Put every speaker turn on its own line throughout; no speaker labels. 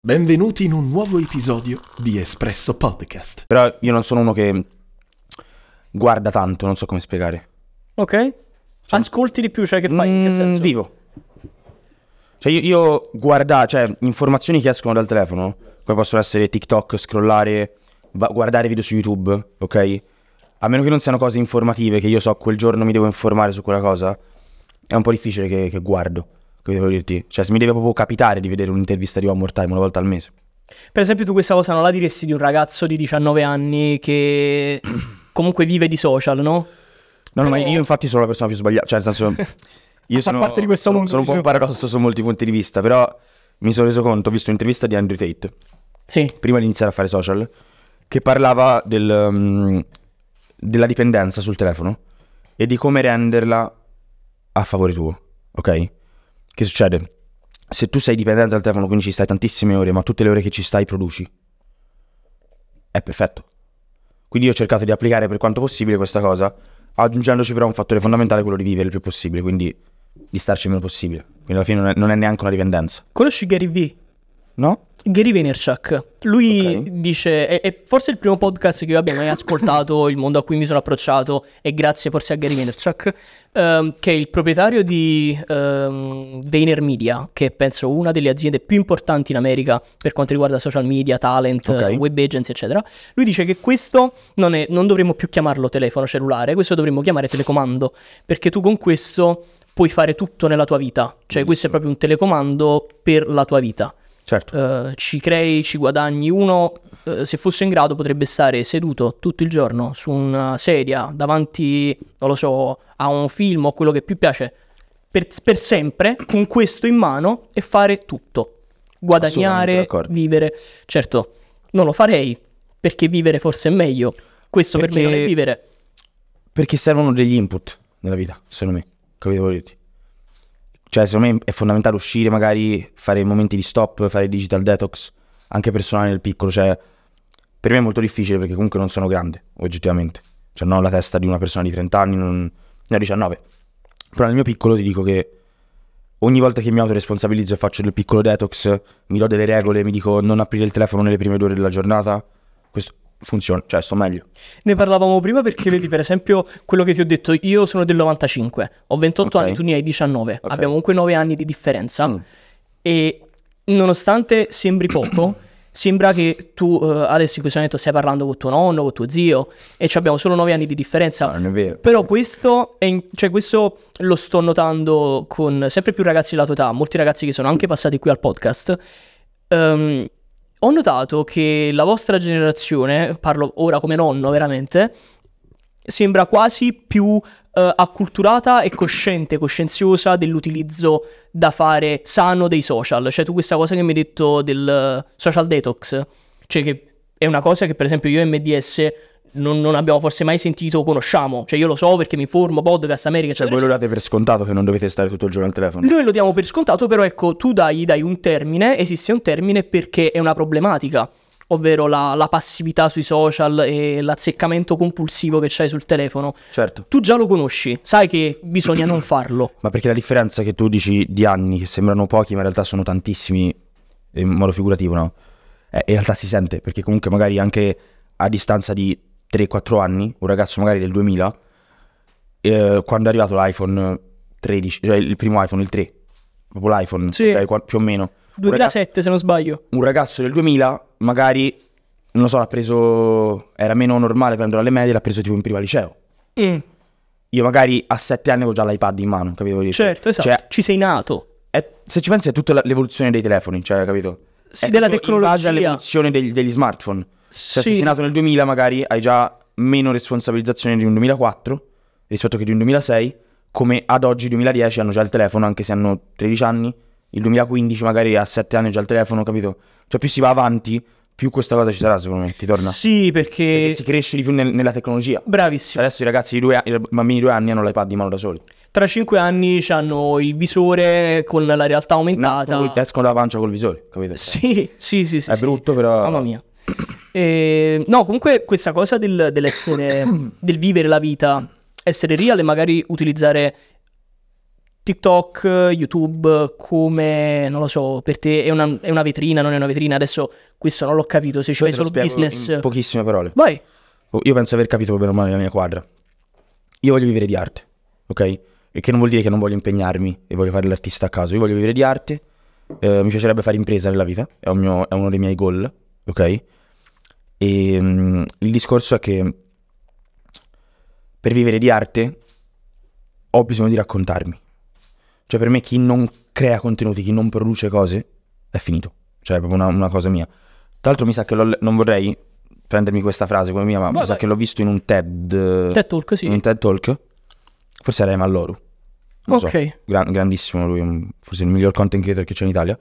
Benvenuti in un nuovo episodio di Espresso Podcast. Però io non sono uno che guarda tanto, non so come spiegare.
Ok. Ascolti di più, cioè che fai?
in che mm, senso? Vivo. Cioè io, io guarda, cioè informazioni che escono dal telefono, come possono essere TikTok, scrollare, guardare video su YouTube, ok? A meno che non siano cose informative, che io so quel giorno mi devo informare su quella cosa, è un po' difficile che, che guardo devo dirti. Cioè, se mi deve proprio capitare di vedere un'intervista di One More Time una volta al mese.
Per esempio, tu questa cosa non la diresti di un ragazzo di 19 anni che
comunque vive di social, no? No, no, ma eh. io infatti sono la persona più sbagliata. Cioè, nel senso, io sono, parte di questo mondo, sono un po' diciamo. paradosso su molti punti di vista, però mi sono reso conto, ho visto un'intervista di Andrew Tate. Sì. Prima di iniziare a fare social, che parlava del, um, della dipendenza sul telefono e di come renderla a favore tuo, ok? Che succede? Se tu sei dipendente dal telefono, quindi ci stai tantissime ore, ma tutte le ore che ci stai produci, è perfetto. Quindi io ho cercato di applicare per quanto possibile questa cosa, aggiungendoci però un fattore fondamentale, quello di vivere il più possibile, quindi di starci il meno possibile. Quindi alla fine non è, non è neanche una dipendenza. Conosci Gary Vee? No? Gary Vaynerchuk.
Lui okay. dice, è, è, forse il primo podcast che io abbia mai ascoltato, il mondo a cui mi sono approcciato, è grazie forse a Gary Vaynerchuk, ehm, che è il proprietario di ehm, Vayner che è, penso una delle aziende più importanti in America per quanto riguarda social media, talent, okay. web agency, eccetera. Lui dice che questo non, è, non dovremmo più chiamarlo telefono cellulare, questo dovremmo chiamare telecomando, perché tu con questo puoi fare tutto nella tua vita. Cioè questo è proprio un telecomando per la tua vita. Certo. Eh, ci crei, ci guadagni. Uno, eh, se fosse in grado, potrebbe stare seduto tutto il giorno su una sedia davanti, non lo so, a un film o quello che più piace, per, per sempre, con questo in mano e fare tutto. Guadagnare, vivere. Certo, non lo farei perché vivere forse è meglio. Questo perché... per me non è vivere.
Perché servono degli input nella vita, secondo me. Capito? Voglio dirti cioè secondo me è fondamentale uscire magari, fare momenti di stop, fare digital detox, anche personale nel piccolo, cioè per me è molto difficile perché comunque non sono grande, oggettivamente, cioè non ho la testa di una persona di 30 anni, non... ne ho 19, però nel mio piccolo ti dico che ogni volta che mi autoresponsabilizzo e faccio del piccolo detox, mi do delle regole, mi dico non aprire il telefono nelle prime due ore della giornata, questo funziona, cioè sto meglio. Ne parlavamo prima perché vedi per esempio quello che ti ho detto, io sono del 95, ho 28 okay. anni, tu ne hai
19, okay. abbiamo comunque 9 anni di differenza mm. e nonostante sembri poco, sembra che tu uh, eh, adesso in questo momento stai parlando con tuo nonno, con tuo zio e abbiamo solo 9 anni di differenza. No, ah, non è vero. Però questo, è in... cioè, questo lo sto notando con sempre più ragazzi della tua età, molti ragazzi che sono anche passati qui al podcast. Um, ho notato che la vostra generazione, parlo ora come nonno veramente, sembra quasi più eh, acculturata e cosciente, coscienziosa dell'utilizzo da fare sano dei social. Cioè tu questa cosa che mi hai detto del eh, social detox, cioè che è una cosa che per esempio io e MDS non, non, abbiamo forse mai sentito o conosciamo. Cioè, io lo so perché mi informo, podcast, America, Cioè, voi lo
date per scontato che non dovete stare tutto il giorno al telefono. Noi
lo diamo per scontato, però ecco, tu dai, dai un termine, esiste un termine perché è una problematica. Ovvero la, la passività sui social e l'azzeccamento compulsivo che c'hai sul telefono. Certo. Tu già lo conosci, sai che bisogna non farlo.
Ma perché la differenza che tu dici di anni, che sembrano pochi, ma in realtà sono tantissimi, in modo figurativo, no? Eh, in realtà si sente, perché comunque magari anche a distanza di 3-4 anni, un ragazzo magari del 2000, eh, quando è arrivato l'iPhone 13, cioè il primo iPhone, il 3, proprio l'iPhone, sì. okay, più o meno. 2007 ragazzo, se non sbaglio. Un ragazzo del 2000 magari, non lo so, l'ha preso, era meno normale prendere alle medie, l'ha preso tipo in prima liceo. Mm. Io magari a 7 anni avevo già l'iPad in mano, capito? Certo, esatto, cioè, ci sei nato. È, se ci pensi è tutta l'evoluzione dei telefoni, cioè, capito? Sì, è della tecnologia. all'evoluzione degli, degli smartphone se sì. nato nel 2000 magari hai già meno responsabilizzazione di un 2004 rispetto che di un 2006, come ad oggi 2010 hanno già il telefono anche se hanno 13 anni, il 2015 magari a 7 anni già il telefono, capito? Cioè più si va avanti, più questa cosa ci sarà secondo me, ti torna. Sì, perché... perché si cresce di più nel, nella tecnologia. Bravissimo. Adesso i ragazzi di due anni, i bambini di due anni hanno l'iPad di mano da soli. Tra 5 anni hanno il visore con la realtà aumentata. Nascono, escono la pancia col visore, capito? Sì, sì, sì, sì. È sì, brutto sì. però... Mamma
mia. E, ehm, no, comunque questa cosa del, dell'essere, del vivere la vita, essere real e magari utilizzare TikTok, YouTube come, non lo so, per te è una, è una vetrina, non è una vetrina,
adesso questo non l'ho capito,
se ci fai solo business...
Pochissime parole. Vai. Oh, io penso aver capito bene o male la mia quadra. Io voglio vivere di arte, ok? E che non vuol dire che non voglio impegnarmi e voglio fare l'artista a caso, io voglio vivere di arte, eh, mi piacerebbe fare impresa nella vita, è, un mio, è uno dei miei goal, ok? E ehm, mh, il discorso è che per vivere di arte ho bisogno di raccontarmi. Cioè per me chi non crea contenuti, chi non produce cose, è finito. Cioè è proprio una, una cosa mia. Tra l'altro mi sa che non vorrei prendermi questa frase come mia, ma mi sa che l'ho visto in un TED... TED Talk, sì. In un TED Talk. Forse era Emaloru. ok. So, gran, grandissimo lui, forse il miglior content creator che c'è in Italia.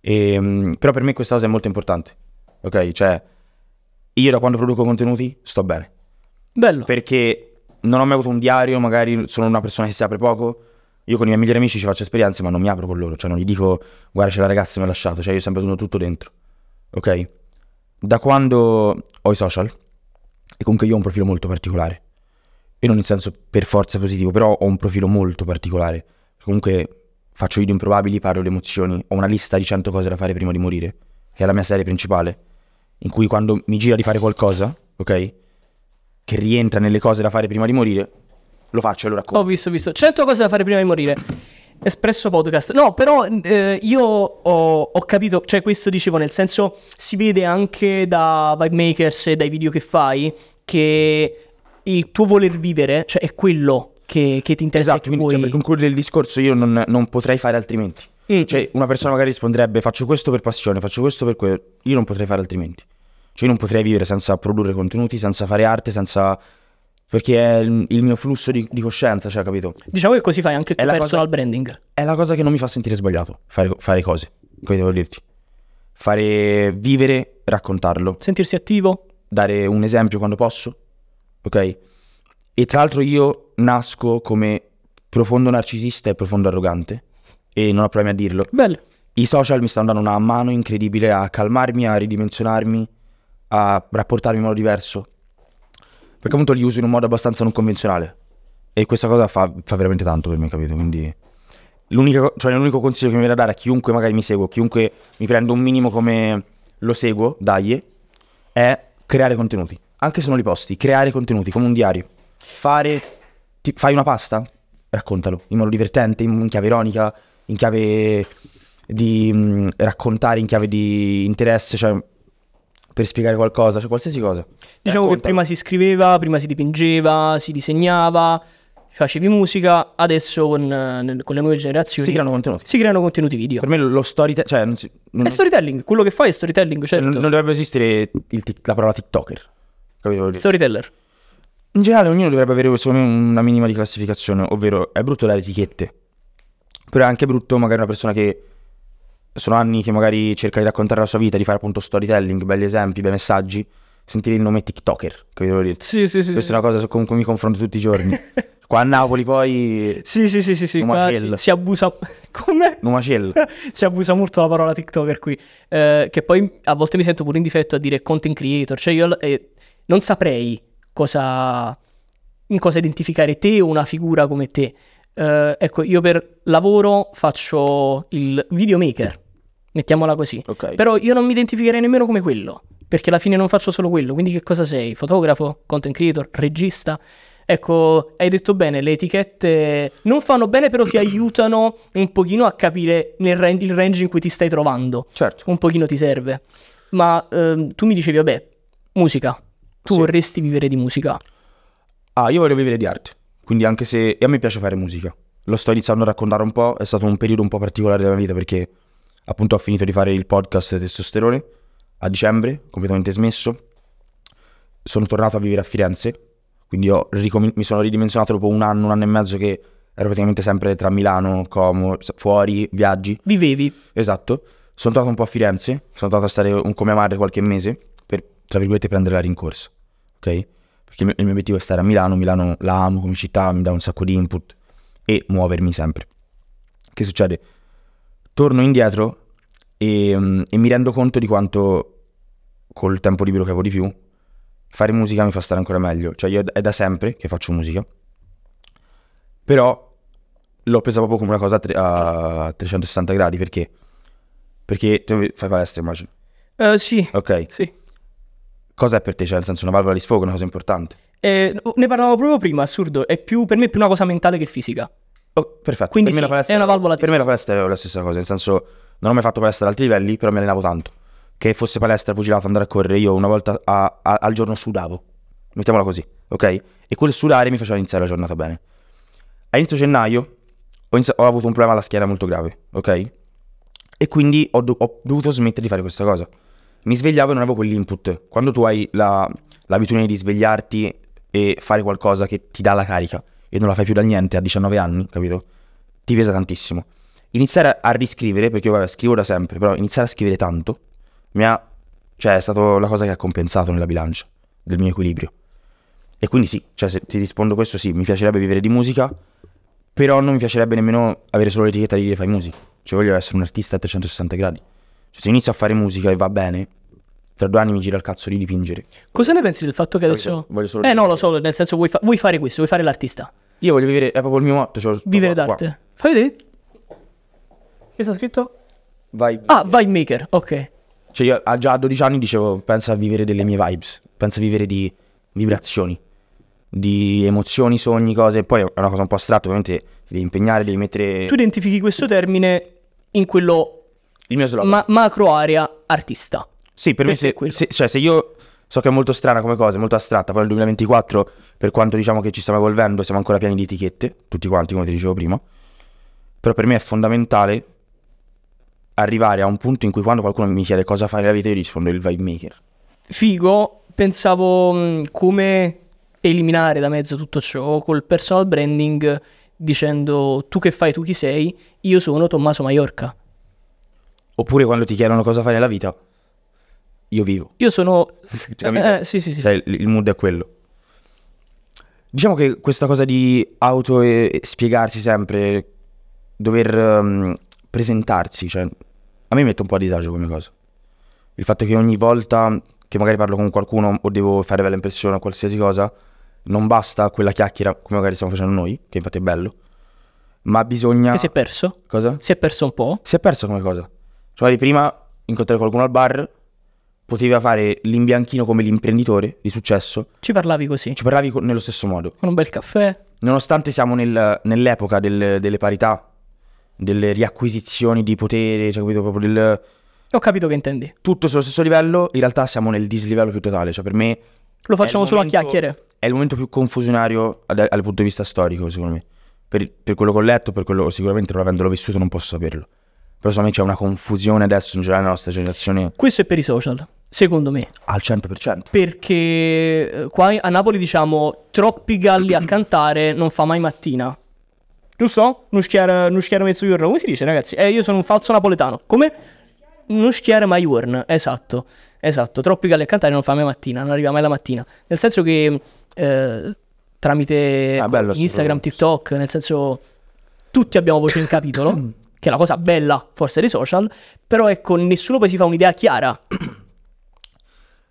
E, ehm, però per me questa cosa è molto importante. Ok, cioè io da quando produco contenuti sto bene. Bello. Perché non ho mai avuto un diario, magari sono una persona che si apre poco. Io con i miei migliori amici ci faccio esperienze, ma non mi apro con loro. Cioè, non gli dico, guarda, c'è la ragazza mi ha lasciato. Cioè, io sempre sono tutto dentro. Ok? Da quando ho i social, e comunque io ho un profilo molto particolare. E non in senso per forza positivo, però ho un profilo molto particolare. Comunque faccio video improbabili, parlo di emozioni. Ho una lista di 100 cose da fare prima di morire, che è la mia serie principale in cui quando mi gira di fare qualcosa, ok? Che rientra nelle cose da fare prima di morire, lo faccio e lo racconto. Ho visto, ho visto. 100 cose da fare prima di morire.
Espresso podcast. No, però eh, io ho, ho, capito, cioè questo dicevo, nel senso si vede anche da vibe makers e dai video che fai che il tuo voler vivere, cioè è quello che, che ti interessa. Esatto,
quindi, cioè, per concludere il discorso io non, non potrei fare altrimenti. Mm. Cioè, una persona magari risponderebbe faccio questo per passione, faccio questo per quello. Io non potrei fare altrimenti. Cioè, io non potrei vivere senza produrre contenuti, senza fare arte, senza... Perché è il mio flusso di, di coscienza, cioè, capito?
Diciamo che così fai anche il tuo personal cosa,
branding. È la cosa che non mi fa sentire sbagliato, fare, fare cose, come devo dirti. Fare vivere, raccontarlo. Sentirsi attivo. Dare un esempio quando posso, ok? E tra l'altro io nasco come profondo narcisista e profondo arrogante e non ho problemi a dirlo. Bello. I social mi stanno dando una mano incredibile a calmarmi, a ridimensionarmi, a rapportarmi in modo diverso. Perché appunto li uso in un modo abbastanza non convenzionale. E questa cosa fa, fa veramente tanto per me, capito? Quindi l'unico, cioè, l'unico consiglio che mi viene da dare a chiunque magari mi segue, chiunque mi prendo un minimo come lo seguo, dai, è creare contenuti. Anche se non li posti, creare contenuti come un diario. Fare... Ti, fai una pasta? Raccontalo in modo divertente, in chiave ironica, in chiave di mh, mm, raccontare, in chiave di interesse, cioè per spiegare qualcosa, cioè qualsiasi cosa. Diciamo Raccontami. che prima si scriveva, prima si
dipingeva, si disegnava, facevi musica, adesso con, con le nuove
generazioni si creano contenuti. Si creano contenuti video. Per me lo storytelling, cioè non si, non... È storytelling, quello che fai è storytelling, cioè, certo. Non, non dovrebbe esistere il, la parola TikToker. Capito? Storyteller. In generale ognuno dovrebbe avere secondo me una minima di classificazione, ovvero è brutto dare etichette però è anche brutto magari una persona che sono anni che magari cerca di raccontare la sua vita, di fare appunto storytelling, belli esempi, bei messaggi, sentire il nome TikToker, che capito? Dire. Sì, sì, sì. Questa sì. è una cosa con cui mi confronto tutti i giorni. Qua a Napoli poi... Sì, sì, sì, sì, sì si, abusa... Come? Numacell. si abusa molto la parola TikToker qui, eh, che poi
a volte mi sento pure in difetto a dire content creator, cioè io eh, non saprei cosa... in cosa identificare te o una figura come te. Eh, ecco, io per lavoro faccio il videomaker, mettiamola così. Okay. Però io non mi identificherei nemmeno come quello, perché alla fine non faccio solo quello. Quindi che cosa sei? Fotografo, content creator, regista? Ecco, hai detto bene, le etichette non fanno bene, però ti aiutano un pochino a capire range, il range in cui ti stai trovando. Certo. Un pochino ti serve. Ma ehm, tu mi dicevi, vabbè, musica. Tu sì. vorresti vivere di musica?
Ah, io vorrei vivere di arte. Quindi anche se... E a me piace fare musica. Lo sto iniziando a raccontare un po', è stato un periodo un po' particolare della mia vita perché appunto ho finito di fare il podcast Testosterone a dicembre, completamente smesso. Sono tornato a vivere a Firenze, quindi ricom- mi sono ridimensionato dopo un anno, un anno e mezzo che ero praticamente sempre tra Milano, Como, fuori, viaggi. Vivevi. Esatto. Sono tornato un po' a Firenze, sono andato a stare un, con mia madre qualche mese per, tra virgolette, prendere la rincorsa. Ok? perché il mio, obiettivo è stare a Milano, Milano la amo come città, mi dà un sacco di input e muovermi sempre. Che succede? Torno indietro e, mm, e mi rendo conto di quanto col tempo libero che avevo di più, fare musica mi fa stare ancora meglio. Cioè io è da sempre che faccio musica, però l'ho presa proprio come una cosa a, 360 gradi perché... Perché fai palestra immagino. Uh, sì. Ok. Sì. Cosa è per te? Cioè, nel senso, una valvola di sfogo è una cosa importante?
Eh, ne parlavo proprio prima, assurdo. È più, per me è più una cosa mentale che fisica.
Oh, perfetto. Quindi per sì, palestra, è una valvola di Per me la palestra è la stessa cosa, nel senso, non ho mai fatto palestra ad altri livelli, però mi allenavo tanto. Che fosse palestra, pugilato, andare a correre, io una volta a, a, al giorno sudavo. Mettiamola così, ok? E quel sudare mi faceva iniziare la giornata bene. A inizio gennaio ho, inizi- ho avuto un problema alla schiena molto grave, ok? E quindi ho, do- ho dovuto smettere di fare questa cosa mi svegliavo e non avevo quell'input. Quando tu hai la, l'abitudine di svegliarti e fare qualcosa che ti dà la carica e non la fai più da niente a 19 anni, capito? Ti pesa tantissimo. Iniziare a riscrivere, perché io vabbè, scrivo da sempre, però iniziare a scrivere tanto mi ha, cioè, è stata la cosa che ha compensato nella bilancia del mio equilibrio. E quindi sì, cioè, se ti rispondo questo, sì, mi piacerebbe vivere di musica, però non mi piacerebbe nemmeno avere solo l'etichetta di dire fai musica. Cioè, voglio essere un artista a 360 gradi. Cioè, se inizio a fare musica e va bene, tra due anni mi gira il cazzo di dipingere.
Cosa ne pensi del fatto che voglio adesso... Voglio solo eh dipingere. no, lo so, nel senso vuoi, fa- vuoi, fare questo, vuoi fare l'artista.
Io voglio vivere, è proprio il mio motto. Cioè,
vivere qua, d'arte. Qua. Fai vedere. Che sta scritto? Vibe. Ah, vibe maker, ok.
Cioè io ah, già a 12 anni dicevo, pensa a vivere delle mie vibes, pensa a vivere di vibrazioni, di emozioni, sogni, cose. Poi è una cosa un po' astratta, ovviamente devi impegnare, devi mettere... Tu
identifichi questo termine in quello il mio slogan. Ma- macro area artista.
Sì, per Questo me se, se, cioè, se io so che è molto strana come cosa, molto astratta, poi nel 2024, per quanto diciamo che ci stiamo evolvendo, siamo ancora pieni di etichette, tutti quanti come ti dicevo prima, però per me è fondamentale arrivare a un punto in cui quando qualcuno mi chiede cosa fai nella vita io rispondo il vibe maker.
Figo, pensavo mm, come eliminare da mezzo tutto ciò col personal branding dicendo tu che fai, tu chi sei, io sono Tommaso Maiorca
Oppure quando ti chiedono cosa fai nella vita, io vivo. Io sono... cioè, eh, sì, sì, sì. Cioè, il mood è quello. Diciamo che questa cosa di auto e spiegarsi sempre, dover um, presentarsi, cioè, a me mette un po' a disagio come cosa. Il fatto che ogni volta che magari parlo con qualcuno o devo fare bella impressione o qualsiasi cosa, non basta quella chiacchiera come magari stiamo facendo noi, che infatti è bello, ma bisogna... Che si è perso? Cosa? Si è perso un po'? Si è perso come cosa? Cioè, prima incontrare qualcuno al bar poteva fare l'imbianchino come l'imprenditore di successo. Ci parlavi così. Ci parlavi co- nello stesso modo. Con un bel caffè. Nonostante siamo nel, nell'epoca del, delle parità, delle riacquisizioni di potere, cioè capito proprio del...
Ho capito che intendi.
Tutto sullo stesso livello, in realtà siamo nel dislivello più totale, cioè per me... Lo facciamo solo momento, a chiacchiere. È il momento più confusionario dal punto di vista storico, secondo me. Per, per quello che ho letto, per quello sicuramente non avendolo vissuto non posso saperlo. Però secondo me c'è una confusione adesso in generale nella nostra generazione. Questo è per i
social. Secondo me.
Al 100%.
Perché eh, qua a Napoli diciamo troppi galli a cantare non fa mai mattina. Giusto? Non schiare, mezzo giorno. Come si dice ragazzi? Eh, io sono un falso napoletano. Come? Non schiare mai giorno. Esatto. Esatto. Troppi galli a cantare non fa mai mattina. Non arriva mai la mattina. Nel senso che eh, tramite ah, Instagram, TikTok, nel senso tutti abbiamo voce in capitolo. che è la cosa bella forse dei social, però ecco, nessuno poi si fa un'idea chiara.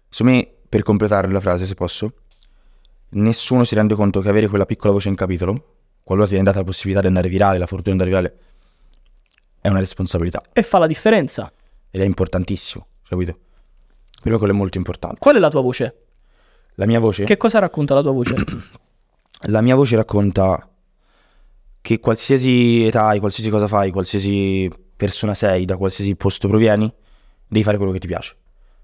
Su me, per completare la frase, se posso, nessuno si rende conto che avere quella piccola voce in capitolo, qualora ti è data la possibilità di andare virale, la fortuna di andare virale, è una responsabilità.
E fa la differenza.
Ed è importantissimo, capito? Per me quello è molto importante.
Qual è la tua voce? La mia voce? Che cosa racconta la tua voce?
la mia voce racconta che qualsiasi età hai, qualsiasi cosa fai, qualsiasi persona sei, da qualsiasi posto provieni, devi fare quello che ti piace.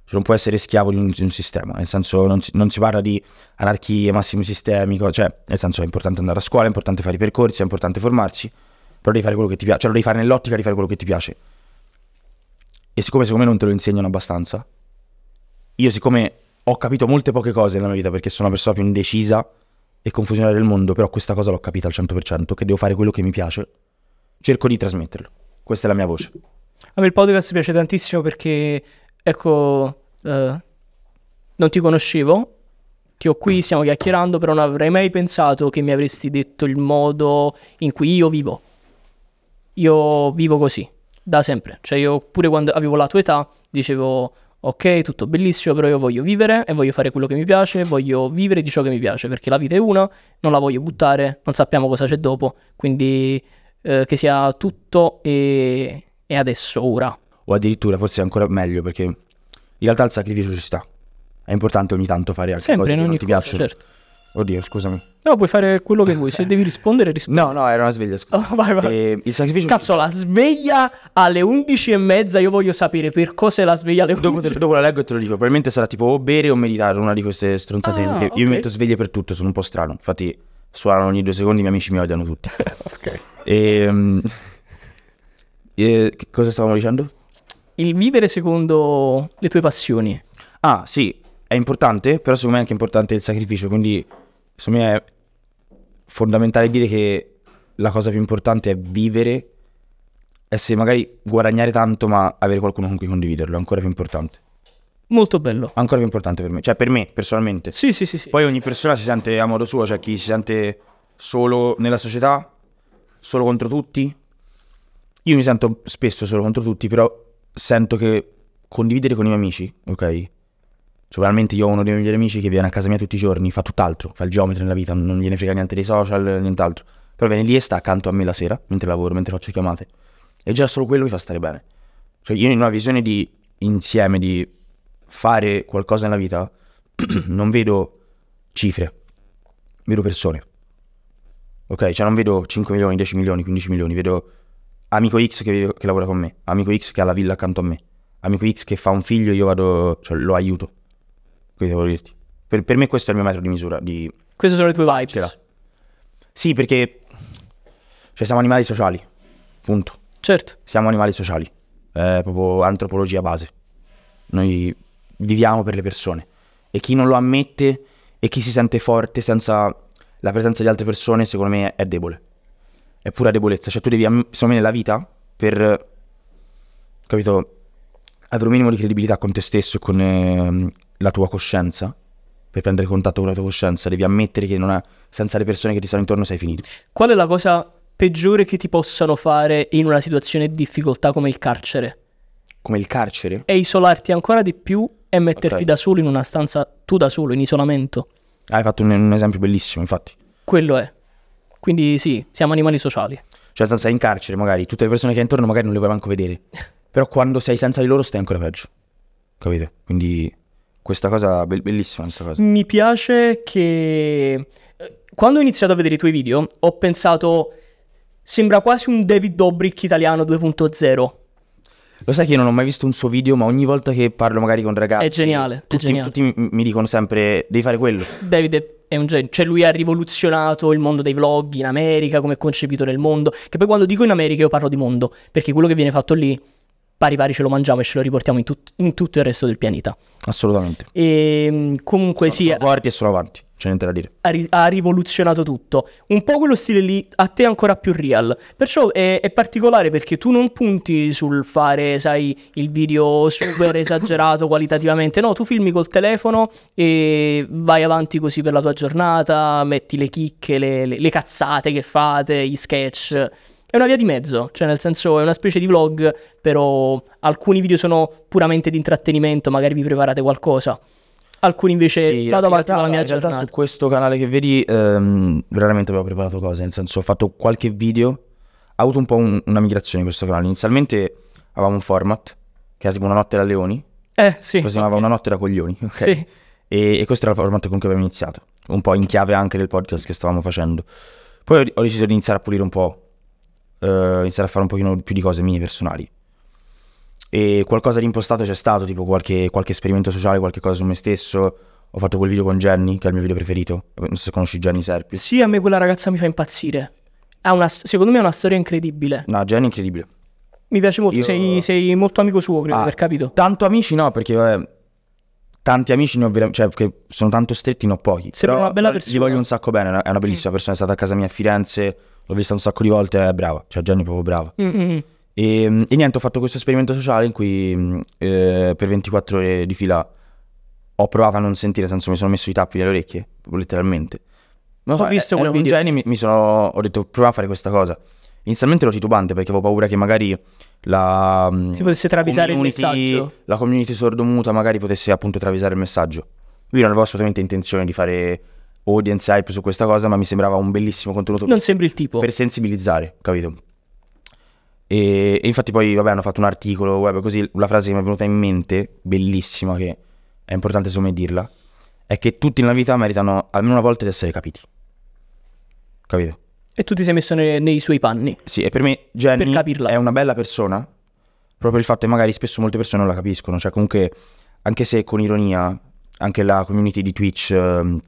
Cioè, non puoi essere schiavo di un, di un sistema, nel senso non si, non si, parla di anarchie, massimo sistemico, cioè nel senso è importante andare a scuola, è importante fare i percorsi, è importante formarsi, però devi fare quello che ti piace, cioè lo devi fare nell'ottica di fare quello che ti piace. E siccome secondo me non te lo insegnano abbastanza, io siccome ho capito molte poche cose nella mia vita perché sono una persona più indecisa, e confusionare il mondo, però questa cosa l'ho capita al 100%, che devo fare quello che mi piace, cerco di trasmetterlo. Questa è la mia voce.
A me il podcast piace tantissimo perché, ecco, eh, non ti conoscevo, ti ho qui, stiamo chiacchierando, però non avrei mai pensato che mi avresti detto il modo in cui io vivo. Io vivo così, da sempre. Cioè io pure quando avevo la tua età dicevo ok, tutto bellissimo, però io voglio vivere e voglio fare quello che mi piace, voglio vivere di ciò che mi piace, perché la vita è una, non la voglio buttare, non sappiamo cosa c'è dopo, quindi eh, che sia tutto e, e, adesso, ora.
O addirittura forse ancora meglio, perché in realtà il sacrificio ci sta. È importante ogni tanto fare anche Sempre, cose che non ti piace. Certo. Oddio, scusami.
No, puoi fare quello che vuoi. Se devi rispondere, rispondi. No, no, era una sveglia, scusa. Oh, vai, vai. E eh, il sacrificio... Cazzo,
la sveglia alle 11 e mezza. Io voglio sapere per cosa è la sveglia alle 11. Dopo, dopo la leggo e te lo dico. Probabilmente sarà tipo o bere o meditare, una di queste stronzate. Ah, okay. Io mi metto sveglie per tutto, sono un po' strano. Infatti suonano ogni due secondi, i miei amici mi odiano tutti. ok. E, um, e, cosa stavamo dicendo? Il vivere secondo le tue passioni. Ah, sì è importante, però secondo me è anche importante il sacrificio, quindi secondo me è fondamentale dire che la cosa più importante è vivere, essere magari guadagnare tanto, ma avere qualcuno con cui condividerlo, è ancora più importante. Molto bello. Ancora più importante per me, cioè per me personalmente. Sì, sì, sì, sì. Poi ogni persona si sente a modo suo, c'è cioè chi si sente solo nella società, solo contro tutti. Io mi sento spesso solo contro tutti, però sento che condividere con i miei amici, ok? Cioè, Sicuramente io ho uno dei miei migliori amici che viene a casa mia tutti i giorni, fa tutt'altro, fa il geometra nella vita, non gliene frega niente dei social, nient'altro. Però viene lì e sta accanto a me la sera, mentre lavoro, mentre faccio chiamate. E già solo quello mi fa stare bene. Cioè io in una visione di insieme, di fare qualcosa nella vita, non vedo cifre, vedo persone. Ok, cioè non vedo 5 milioni, 10 milioni, 15 milioni, vedo amico X che, che lavora con me, amico X che ha la villa accanto a me, amico X che fa un figlio, e io vado, cioè lo aiuto quindi devo dirti. Per, per, me questo è il mio metro di misura. Di... Queste sono le tue vibes? C'era. Sì, perché cioè, siamo animali sociali, punto. Certo. Siamo animali sociali, È eh, proprio antropologia base. Noi viviamo per le persone e chi non lo ammette e chi si sente forte senza la presenza di altre persone, secondo me è debole. È pura debolezza. Cioè tu devi, secondo me, nella vita, per, capito, avere un minimo di credibilità con te stesso e con... Eh, la tua coscienza, per prendere contatto con la tua coscienza, devi ammettere che è, senza le persone che ti stanno intorno sei finito.
Qual è la cosa peggiore che ti possano fare in una situazione di difficoltà come il carcere?
Come il carcere?
È isolarti ancora di più e metterti okay. da solo in una stanza, tu da solo, in isolamento.
Ah, hai fatto un, un esempio bellissimo, infatti. Quello è. Quindi sì, siamo animali sociali. Cioè, senza in carcere, magari tutte le persone che hai intorno magari non le vuoi manco vedere. Però quando sei senza di loro stai ancora peggio. Capite? Quindi questa cosa, bellissima questa cosa.
Mi piace che... Eh, quando ho iniziato a vedere i tuoi video ho pensato... Sembra quasi un David Dobrik
italiano 2.0. Lo sai che io non ho mai visto un suo video, ma ogni volta che parlo magari con ragazzi... È geniale, tutti, è geniale. tutti mi, mi, dicono sempre, devi fare quello. David è un genio, cioè lui ha
rivoluzionato il mondo dei vlog in America, come è concepito nel mondo. Che poi quando dico in America io parlo di mondo, perché quello che viene fatto lì pari pari ce lo mangiamo e ce lo riportiamo in, tut- in tutto il resto del pianeta.
Assolutamente.
E ehm, comunque sono, sì. Sono forti e sono avanti, c'è niente da dire. Ha, ri- ha, rivoluzionato tutto. Un po' quello stile lì a te ancora più real. Perciò è, è particolare perché tu non punti sul fare, sai, il video super esagerato qualitativamente. No, tu filmi col telefono e vai avanti così per la tua giornata, metti le chicche, le, le, le cazzate che fate, gli sketch. È una via di mezzo, cioè nel senso è una specie di vlog, però alcuni video sono puramente di intrattenimento, magari vi preparate qualcosa. Alcuni
invece sì, vado avanti con la mia giornata. Realtà su questo canale che vedi, ehm, veramente avevo preparato cose, nel senso ho fatto qualche video, ha avuto un po' un, una migrazione questo canale. Inizialmente avevamo un format, che era tipo una notte da leoni. Eh, sì. si chiamava okay. una notte da coglioni, ok? Sì. E, e, questo era il format con cui abbiamo iniziato, un po' in chiave anche del podcast che stavamo facendo. Poi ho deciso di iniziare a pulire un po' eh, iniziare a fare un pochino più di cose mie personali. E qualcosa di impostato c'è stato, tipo qualche, qualche esperimento sociale, qualche cosa su me stesso, ho fatto quel video con Jenny, che è il mio video preferito. Non so se conosci Jenny Serpi.
Sì, a me quella ragazza mi fa impazzire. Una, secondo me è una storia incredibile.
No, Jenny è incredibile. Mi piace molto. Io... Sei, sei, molto amico suo, credo, ah, per capito. Tanto amici no, perché vabbè, tanti amici ne ho veramente. Cioè, che sono tanto stretti, ne ho pochi. Sembra una bella persona. Gli voglio un sacco bene, è una bellissima mm. persona. È stata a casa mia a Firenze l'ho vista un sacco di volte, è brava, cioè Gianni è proprio brava. Mm-hmm. E, e, niente, ho fatto questo esperimento sociale in cui eh, per 24 ore di fila ho provato a non sentire, nel senso mi sono messo i tappi alle orecchie, letteralmente.
Non ho so, visto quello eh, un
video. Geni, mi, mi sono, ho detto prova a fare questa cosa. Inizialmente ero titubante perché avevo paura che magari la... Mm, si potesse travisare il messaggio. La community sordomuta magari potesse appunto travisare il messaggio. Io non avevo assolutamente intenzione di fare audience hype su questa cosa, ma mi sembrava un bellissimo contenuto. Non sembri il tipo. Per sensibilizzare, capito? E, e, infatti poi, vabbè, hanno fatto un articolo web così, la frase che mi è venuta in mente, bellissima, che è importante secondo me dirla, è che tutti nella vita meritano almeno una volta di essere capiti. Capito? E tu ti sei messo nei, nei suoi panni. Sì, e per me Jenny per è una bella persona, proprio il fatto che magari spesso molte persone non la capiscono, cioè comunque, anche se con ironia, anche la community di Twitch... Eh,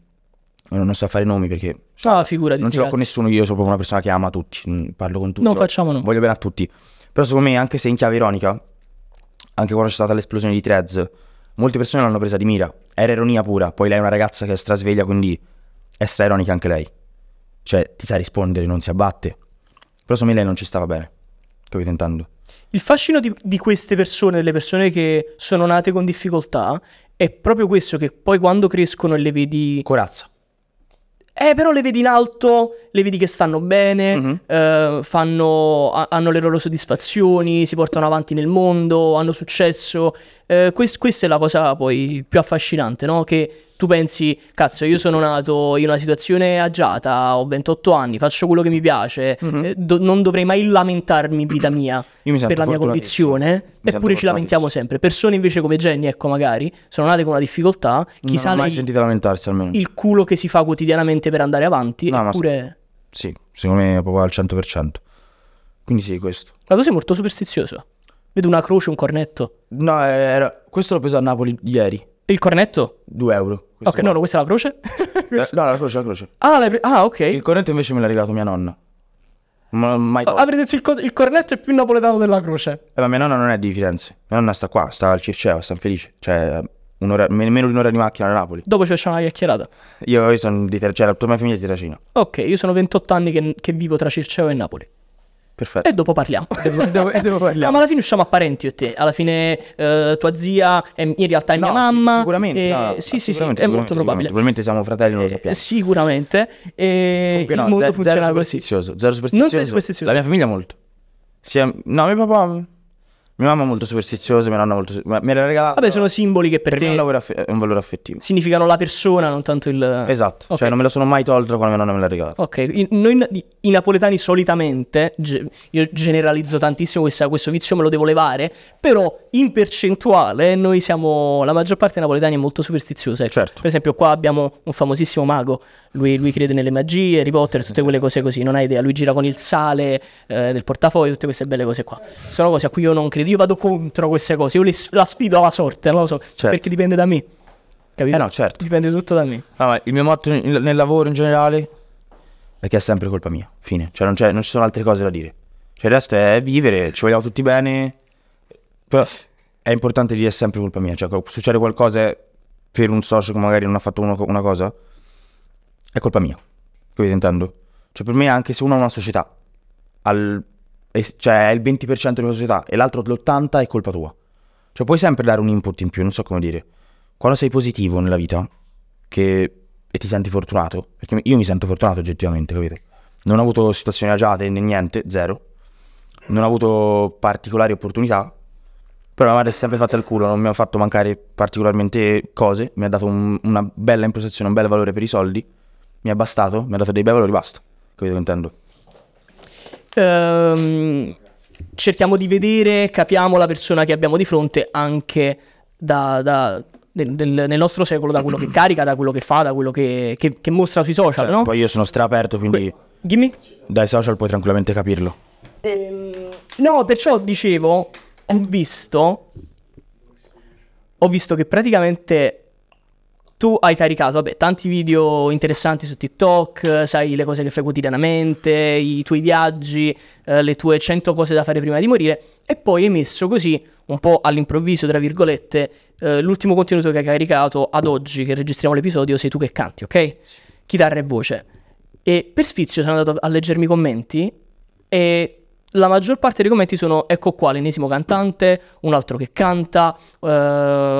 non so fare nomi perché
ah, figura di non ce l'ho con nessuno,
io sono proprio una persona che ama tutti, mm, parlo con tutti. Non facciamo nomi. Voglio bene a tutti. Però secondo me, anche se in chiave ironica, anche quando c'è stata l'esplosione di Threads, molte persone l'hanno presa di mira. Era ironia pura, poi lei è una ragazza che è strasveglia, quindi è stra ironica anche lei. Cioè, ti sa rispondere, non si abbatte. Però secondo me lei non ci stava bene. Capito intendo?
Il fascino di, di queste persone, delle persone che sono nate con difficoltà, è proprio questo che poi quando crescono e le vedi... Corazza eh, però le vedi in alto, le vedi che stanno bene, mm-hmm. eh, fanno, a- hanno le loro soddisfazioni, si portano avanti nel mondo, hanno successo. Eh, quest- questa è la cosa poi più affascinante, no? Che tu pensi, cazzo, io sono nato in una situazione agiata, ho 28 anni, faccio quello che mi piace, mm-hmm. do- non dovrei mai lamentarmi vita mia per la mia condizione, eppure ci lamentiamo sempre. Persone invece come Jenny, ecco, magari sono nate con una difficoltà, chissà non ho mai lei, sentito
lamentarsi almeno. Il
culo che si fa quotidianamente per andare avanti, no, eppure...
Sì, sì, secondo me è proprio al 100%. Quindi sì, questo.
Ma tu sei molto superstizioso. Vedo una croce, un cornetto. No, era... questo l'ho preso a Napoli
ieri. Il cornetto? 2 euro ok, qua. no, questa è la croce. questa... Eh, no, la croce, la croce. Ah, la... ah, ok. Il cornetto invece me l'ha regalato mia nonna. Ma mai... Oh, ah, avrei detto il, co- il cornetto è più
napoletano della croce.
Eh, ma mia nonna non è di Firenze. Mia nonna sta qua, sta al Circeo, a San Felice. Cioè, un'ora, meno di un'ora di macchina da Napoli. Dopo ci facciamo una chiacchierata. Io, io sono di Terracina, cioè, la mia famiglia è di Terracina. Ok, io sono 28 anni che, che vivo tra Circeo e Napoli. Perfetto. E
dopo parliamo. e dopo parliamo. No, ma alla fine usciamo apparenti io e te. Alla fine eh, tua zia è, in realtà è mia
mamma. Sì, sicuramente. E... No, sì, sì, sì, è molto probabile. Probabilmente siamo fratelli, non lo eh, sappiamo. Eh, sicuramente. E Comunque, no, il mondo z- funziona zero così. zero superstizioso. Non sei superstizioso. La mia famiglia molto. Sia... No, mio papà... Mia mamma è molto superstiziosa, mia nonna molto... me l'ha regalata... Vabbè, sono simboli che per, per te... Me è un valore affettivo. Significano la persona, non tanto il... Esatto, cioè okay. cioè non me lo sono mai tolto quando mia nonna me l'ha regalata.
Ok, I, noi i napoletani solitamente, ge- io generalizzo tantissimo questa, questo vizio, me lo devo levare, però in percentuale noi siamo, la maggior parte dei napoletani è molto superstiziosa. Ecco. Certo. Per esempio qua abbiamo un famosissimo mago, lui, lui, crede nelle magie, Harry Potter, tutte quelle cose così, non hai idea, lui gira con il sale eh, del portafoglio, tutte queste belle cose qua. Sono cose a cui io non credo, io vado contro queste cose, io le, la sfido alla sorte, non lo so, certo. perché dipende da me. Capito? Eh no, certo. Dipende tutto da me.
Ah, il mio motto in, nel lavoro in generale è che è sempre colpa mia, fine. Cioè non, non ci sono altre cose da dire. Cioè il resto è vivere, ci vogliamo tutti bene però è importante dire sempre colpa mia, cioè succede qualcosa per un socio che magari non ha fatto uno, una cosa, è colpa mia, capite intendo? Cioè per me anche se uno ha una società, al, cioè è il 20% della società e l'altro l'80% è colpa tua. Cioè puoi sempre dare un input in più, non so come dire. Quando sei positivo nella vita che, e ti senti fortunato, perché io mi sento fortunato oggettivamente, capite? Non ho avuto situazioni agiate né niente, zero. Non ho avuto particolari opportunità, però mia madre si è sempre fatta il culo, non mi ha fatto mancare particolarmente cose, mi ha dato un, una bella impostazione, un bel valore per i soldi, mi ha bastato, mi ha dato dei bei valori, basta. Capito che intendo?
Um, cerchiamo di vedere, capiamo la persona che abbiamo di fronte anche da, da del, del, nel nostro secolo, da quello che carica, da quello che fa, da quello che,
che, che mostra sui social. Certo, no? Poi io sono straperto, quindi... Que- Dai social puoi tranquillamente capirlo. Ehm,
no, perciò dicevo, ho visto. Ho visto che praticamente tu hai caricato, vabbè, tanti video interessanti su TikTok, sai le cose che fai quotidianamente, i tuoi viaggi, eh, le tue 100 cose da fare prima di morire, e poi hai messo così, un po' all'improvviso, tra virgolette, eh, l'ultimo contenuto che hai caricato ad oggi, che registriamo l'episodio, sei tu che canti, ok? Chitarra e voce. E per sfizio sono andato a leggermi i commenti e la maggior parte dei commenti sono ecco qua l'ennesimo cantante, un altro che canta, eh,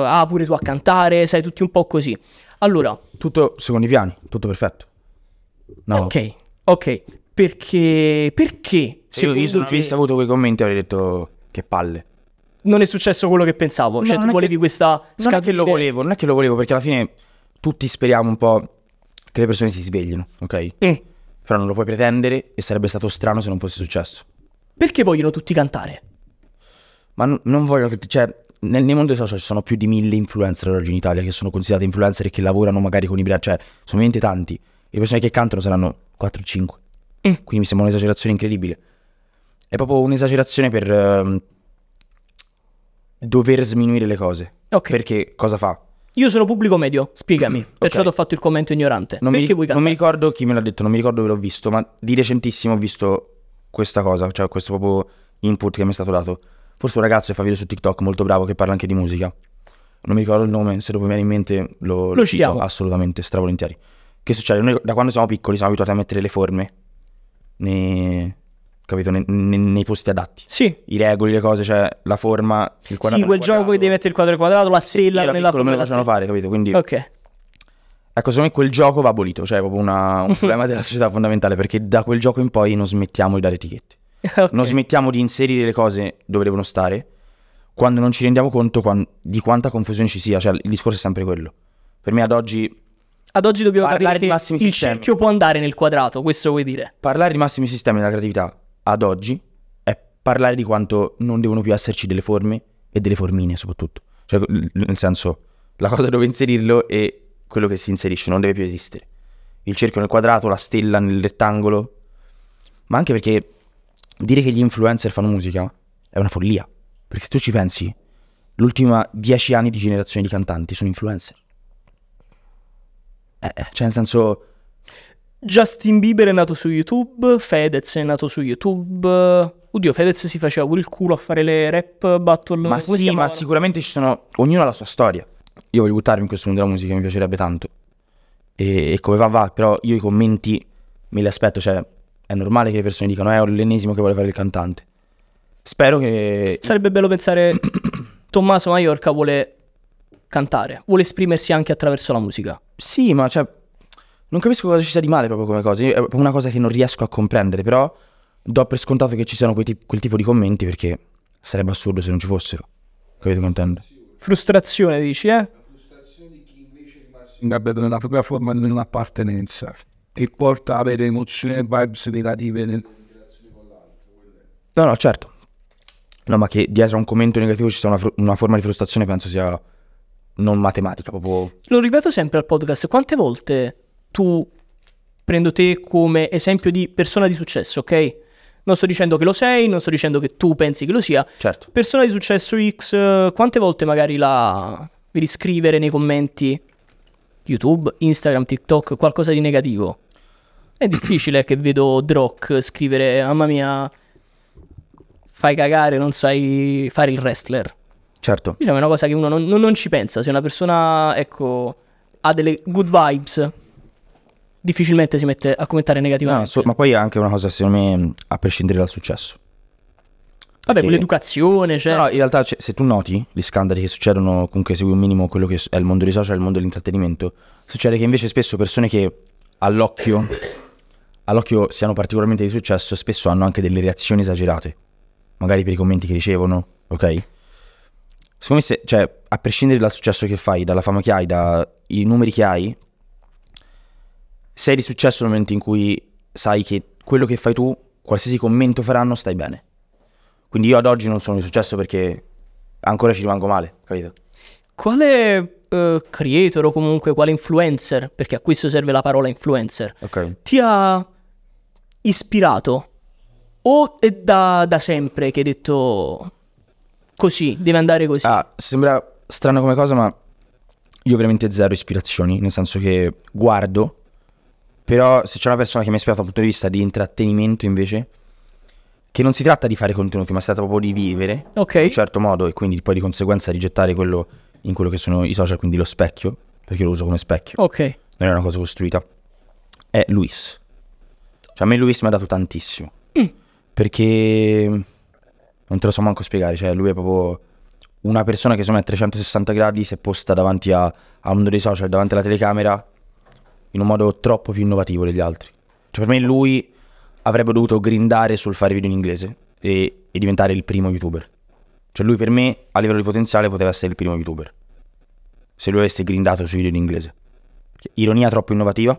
ah pure tu a
cantare, sai tutti un po' così. Allora... Tutto secondo i piani, tutto perfetto. No. Ok, ok. Perché... Perché? Se io, io se non te... avessi avuto quei commenti avrei detto che palle. Non è successo quello che pensavo, cioè, no, cioè tu volevi che... questa... Scatole... Non è che lo volevo, non è che lo volevo perché alla fine tutti speriamo un po' che le persone si sveglino, ok? Mm. Però non lo puoi pretendere e sarebbe stato strano se non fosse successo. Perché vogliono tutti cantare? Ma n- non voglio che... Cioè, nel, nel, mondo dei social ci sono più di mille influencer oggi in Italia che sono considerate influencer e che lavorano magari con i brand, cioè sono veramente tanti. Le persone che cantano saranno 4-5. o Mm. Quindi mi sembra un'esagerazione incredibile. È proprio un'esagerazione per uh, dover sminuire le cose. Ok. Perché cosa fa?
Io sono pubblico medio, spiegami. Okay. Perciò ti ho fatto il commento ignorante. Non Perché mi, vuoi Non mi
ricordo chi me l'ha detto, non mi ricordo dove l'ho visto, ma di recentissimo ho visto questa cosa, cioè questo proprio input che mi è stato dato. Forse un ragazzo che fa video su TikTok molto bravo che parla anche di musica. Non mi ricordo il nome, se dopo mi viene in mente lo, lo, cito citiamo. assolutamente, stravolentieri. Che succede? Noi da quando siamo piccoli siamo abituati a mettere le forme nei, capito, nei, nei, nei posti adatti. Sì. I regoli, le cose, cioè la forma, il quadrato. Sì, quel
quadrato. gioco che devi mettere il quadro e il quadrato, la stella sì, nella forma. Me lo facevano fare,
capito? Quindi... Ok. Ecco, secondo me quel gioco va abolito, cioè è proprio una, un problema della società fondamentale, perché da quel gioco in poi non smettiamo di dare etichette. okay. Non smettiamo di inserire le cose dove devono stare, quando non ci rendiamo conto quando, di quanta confusione ci sia, cioè il discorso è sempre quello. Per me ad oggi... Ad oggi dobbiamo parlare di massimi il sistemi. Il cerchio può andare nel quadrato, questo vuoi dire? Parlare di massimi sistemi della creatività ad oggi è parlare di quanto non devono più esserci delle forme e delle formine soprattutto. Cioè, nel senso, la cosa dove inserirlo e quello che si inserisce, non deve più esistere. Il cerchio nel quadrato, la stella nel rettangolo. Ma anche perché dire che gli influencer fanno musica è una follia. Perché se tu ci pensi, l'ultima dieci anni di generazione di cantanti sono influencer. Eh, eh cioè nel senso...
Justin Bieber è nato su YouTube, Fedez è nato su YouTube. Oddio, Fedez si faceva pure il culo a fare le rap battle. Ma sì, ma
sicuramente ci sono... Ognuno ha la sua storia io voglio buttarmi in questo mondo della musica, mi piacerebbe tanto. E, e, come va va, però io i commenti me li aspetto, cioè è normale che le persone dicano eh, è l'ennesimo che vuole fare il cantante. Spero che... Sarebbe bello pensare Tommaso Maiorca vuole cantare, vuole esprimersi anche attraverso la musica. Sì, ma cioè non capisco cosa ci sia di male proprio come cosa, è una cosa che non riesco a comprendere, però do per scontato che ci siano quel, tipo di commenti perché sarebbe assurdo se non ci fossero. Capito che intendo?
Frustrazione, dici, eh? La frustrazione di
chi invece è rimasto ingabbiato nella propria forma di non appartenenza e porta a avere emozioni e vibes negative nel... No, no, certo. No, ma che dietro a un commento negativo ci sia una, fr- una forma di frustrazione, penso sia non matematica, proprio...
Lo ripeto sempre al podcast, quante volte tu prendo te come esempio di persona di successo, ok? Non sto dicendo che lo sei, non sto dicendo che tu pensi che lo sia. Certo. Persona di successo X, quante volte magari la vedi scrivere nei commenti YouTube, Instagram, TikTok, qualcosa di negativo? È difficile che vedo Drock scrivere, mamma mia, fai cagare, non sai fare il wrestler. Certo. Diciamo, è una cosa che uno non, non, non ci pensa. Se una persona, ecco, ha delle good vibes, difficilmente si mette a
commentare negativamente. No, so, ma poi è anche una cosa, secondo me, a prescindere dal successo. Vabbè, che... quell'educazione, cioè... Certo. No, in realtà cioè, se tu noti gli scandali che succedono, comunque segui un minimo quello che è il mondo dei social, il mondo dell'intrattenimento, succede che invece spesso persone che all'occhio, all'occhio siano particolarmente di successo, spesso hanno anche delle reazioni esagerate, magari per i commenti che ricevono, ok? Secondo me, se, cioè, a prescindere dal successo che fai, dalla fama che hai, dai numeri che hai, sei di successo nel momento in cui sai che quello che fai tu, qualsiasi commento faranno, stai bene. Quindi io ad oggi non sono di successo perché ancora ci rimango male, capito? Quale uh,
creator o comunque quale influencer, perché a questo serve la parola influencer, okay. ti ha ispirato? O è da, da sempre che hai detto così, deve andare così?
Ah, sembra strano come cosa, ma io veramente zero ispirazioni, nel senso che guardo però se c'è una persona che mi ha ispirato dal punto di vista di intrattenimento invece, che non si tratta di fare contenuti, ma si tratta proprio di vivere Ok. in un certo modo e quindi poi di conseguenza rigettare quello in quello che sono i social, quindi lo specchio, perché lo uso come specchio. Ok. Non è una cosa costruita. È Luis. Cioè a me Luis mi ha dato tantissimo. Mm. Perché non te lo so manco spiegare, cioè lui è proprio una persona che insomma a 360 gradi si è posta davanti a, a uno dei social, davanti alla telecamera in un modo troppo più innovativo degli altri. Cioè, per me lui avrebbe dovuto grindare sul fare video in inglese e, e diventare il primo youtuber. Cioè, lui per me, a livello di potenziale, poteva essere il primo youtuber. Se lui avesse grindato sui video in inglese. Cioè, ironia troppo innovativa,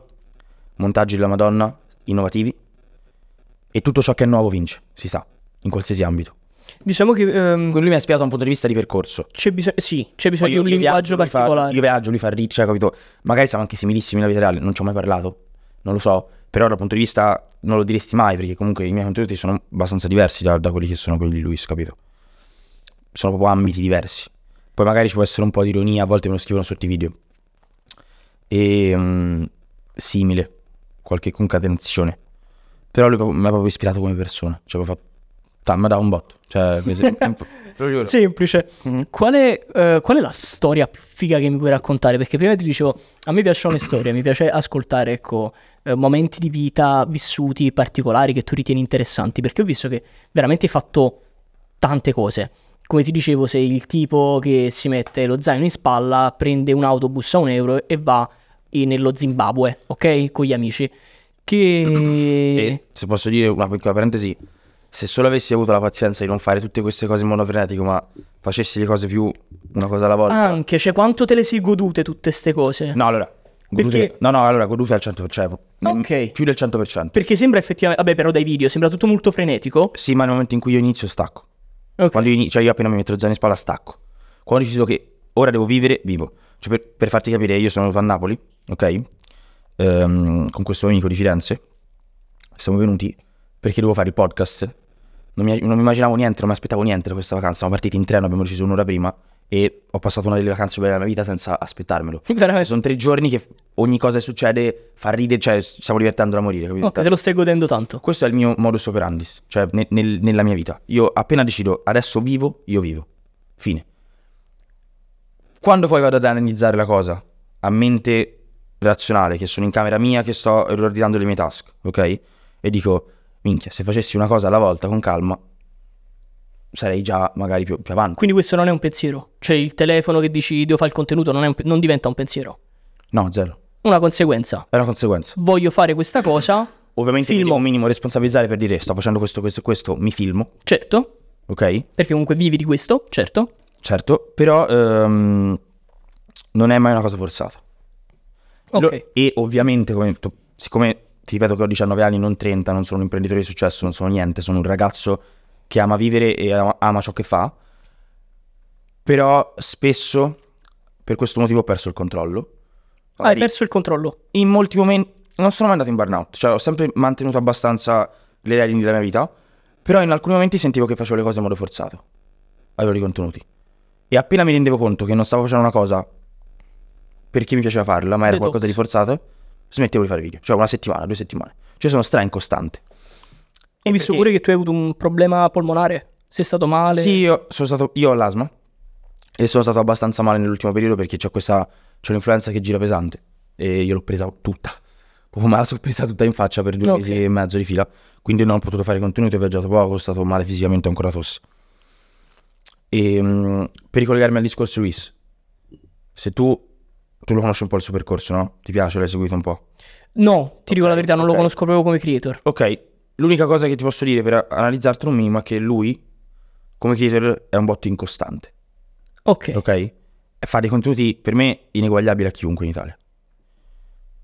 montaggi della Madonna innovativi, e tutto ciò che è nuovo vince, si sa, in qualsiasi ambito. Diciamo che... Ehm, Quello Lui mi ha spiegato da un punto di vista di percorso. C'è bisogno... Sì, c'è bisogno di un linguaggio viaggio, particolare. Fa, io viaggio, lui fa riccia, cioè, capito? Magari siamo anche similissimi nella vita reale, non ci ho mai parlato, non lo so. Però dal punto di vista non lo diresti mai, perché comunque i miei contenuti sono abbastanza diversi da, da quelli che sono quelli di Luis, capito? Sono proprio ambiti diversi. Poi magari ci può essere un po' di ironia, a volte me lo scrivono sotto i video. E... Um, simile, qualche concatenazione. Però lui mi ha proprio ispirato come persona, cioè mi ha fatto mi da un botto. Cioè,
Semplice. Mm-hmm. Qual, è, eh, qual, è, la storia più figa che mi puoi raccontare? Perché prima ti dicevo, a me piacciono le storie, mi piace ascoltare ecco, eh, momenti di vita vissuti particolari che tu ritieni interessanti, perché ho visto che veramente hai fatto tante cose. Come ti dicevo, sei il tipo che si mette lo zaino in spalla, prende un autobus a un euro e va nello Zimbabwe, ok? Con gli amici. Che...
E, se posso dire una piccola parentesi se solo avessi avuto la pazienza di non fare tutte queste cose in modo frenetico, ma facessi le cose più una cosa alla volta. Anche, cioè, quanto te le sei godute tutte queste cose? No, allora. Godute, No, no, allora godute al 100%. Cioè, ok. Più del 100%. Perché sembra effettivamente. Vabbè, però dai video sembra tutto molto frenetico. Sì, ma nel momento in cui io inizio, stacco. Ok. Quando io inizio, cioè, io appena mi metto zona in spalla, stacco. Quando ho deciso che ora devo vivere, vivo. Cioè, per, per farti capire, io sono venuto a Napoli, ok? Ehm, con questo amico di Firenze. Siamo venuti perché devo fare il podcast non mi, non mi immaginavo niente, non mi aspettavo niente da questa vacanza. Siamo partiti in treno, abbiamo deciso un'ora prima e ho passato una delle vacanze più belle della mia vita senza aspettarmelo. Veramente. sono tre giorni che ogni cosa che succede fa ridere, cioè stiamo divertendo da morire, capito? Ok, te lo stai godendo tanto. Questo è il mio modus operandi, cioè nel, nel, nella mia vita. Io appena decido adesso vivo, io vivo. Fine. Quando poi vado ad analizzare la cosa a mente razionale, che sono in camera mia, che sto riordinando le mie task, ok? E dico minchia, se facessi una cosa alla volta con calma, sarei già magari più, più avanti.
Quindi questo non è un pensiero? Cioè il telefono che dici devo fare il contenuto non, un, non
diventa un pensiero? No, zero. Una conseguenza. È una conseguenza. Voglio fare questa cosa. Ovviamente filmo. mi un minimo responsabilizzare per dire sto facendo questo, questo, questo, mi filmo. Certo. Ok? Perché comunque vivi di questo, certo. Certo, però um, non è mai una cosa forzata. Ok. Lo, e ovviamente, come, siccome ti ripeto che ho 19 anni, non 30, non sono un imprenditore di successo, non sono niente, sono un ragazzo che ama vivere e ama, ciò che fa, però spesso per questo motivo ho perso il controllo. Ah, hai perso il controllo? In molti momenti non sono mai andato in burnout, cioè ho sempre mantenuto abbastanza le redini della mia vita, però in alcuni momenti sentivo che facevo le cose in modo forzato, ai loro contenuti. E appena mi rendevo conto che non stavo facendo una cosa perché mi piaceva farla, ma era Detox. qualcosa di forzato, smettevo di fare video, cioè una settimana, due settimane. Cioè sono stra incostante. E ho visto pure che tu hai avuto un problema polmonare? Sei stato male? Sì, io, stato, io ho l'asma e sono stato abbastanza male nell'ultimo periodo perché c'è questa, c'è un'influenza che gira pesante e io l'ho presa tutta. Proprio me la sono presa tutta in faccia per due okay. mesi e mezzo di fila, quindi non ho potuto fare contenuti, ho viaggiato poco, sono stato male fisicamente, ho ancora tosse. E, ehm, per ricollegarmi al discorso Luis, se tu tu lo conosci un po' il suo percorso, no? Ti piace? L'hai seguito un po'? No, ti okay, dico la verità, non okay. lo conosco proprio come creator. Ok, l'unica cosa che ti posso dire per analizzartelo un minimo è che lui, come creator, è un botto incostante. Ok. Ok? fa dei contenuti, per me, ineguagliabili a chiunque in Italia.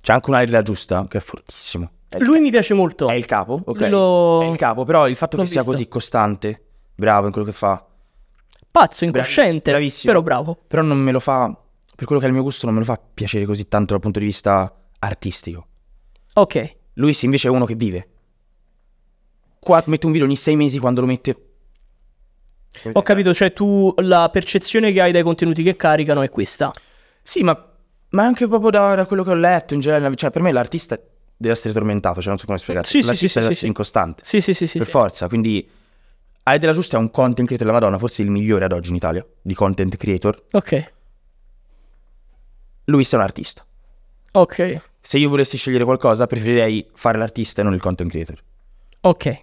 C'è anche un'area giusta, che è fortissimo. È lui il... mi piace molto. È il capo, ok? Lo... È il capo, però il fatto che visto. sia così costante, bravo in quello che fa... Pazzo, incosciente, bravissimo, bravissimo. però bravo. Però non me lo fa per quello che è il mio gusto non me lo fa piacere così tanto dal punto di vista artistico. Ok. Lui sì, invece è uno che vive. Qua mette un video ogni sei mesi quando lo mette.
Ho capito, cioè tu la percezione che hai dai contenuti che caricano è questa. Sì,
ma, ma anche proprio da, da quello che ho letto in generale. Cioè, per me l'artista deve essere tormentato, cioè non so come spiegarlo. Sì, l'artista sì, sì, deve sì, essere sì. incostante. Sì, sì, sì. sì per sì. forza, quindi... Hai della giusta è un content creator della Madonna, forse il migliore ad oggi in Italia, di content creator. Ok lui sia un artista. Ok. Se io volessi scegliere qualcosa, preferirei fare l'artista e non il content creator. Ok.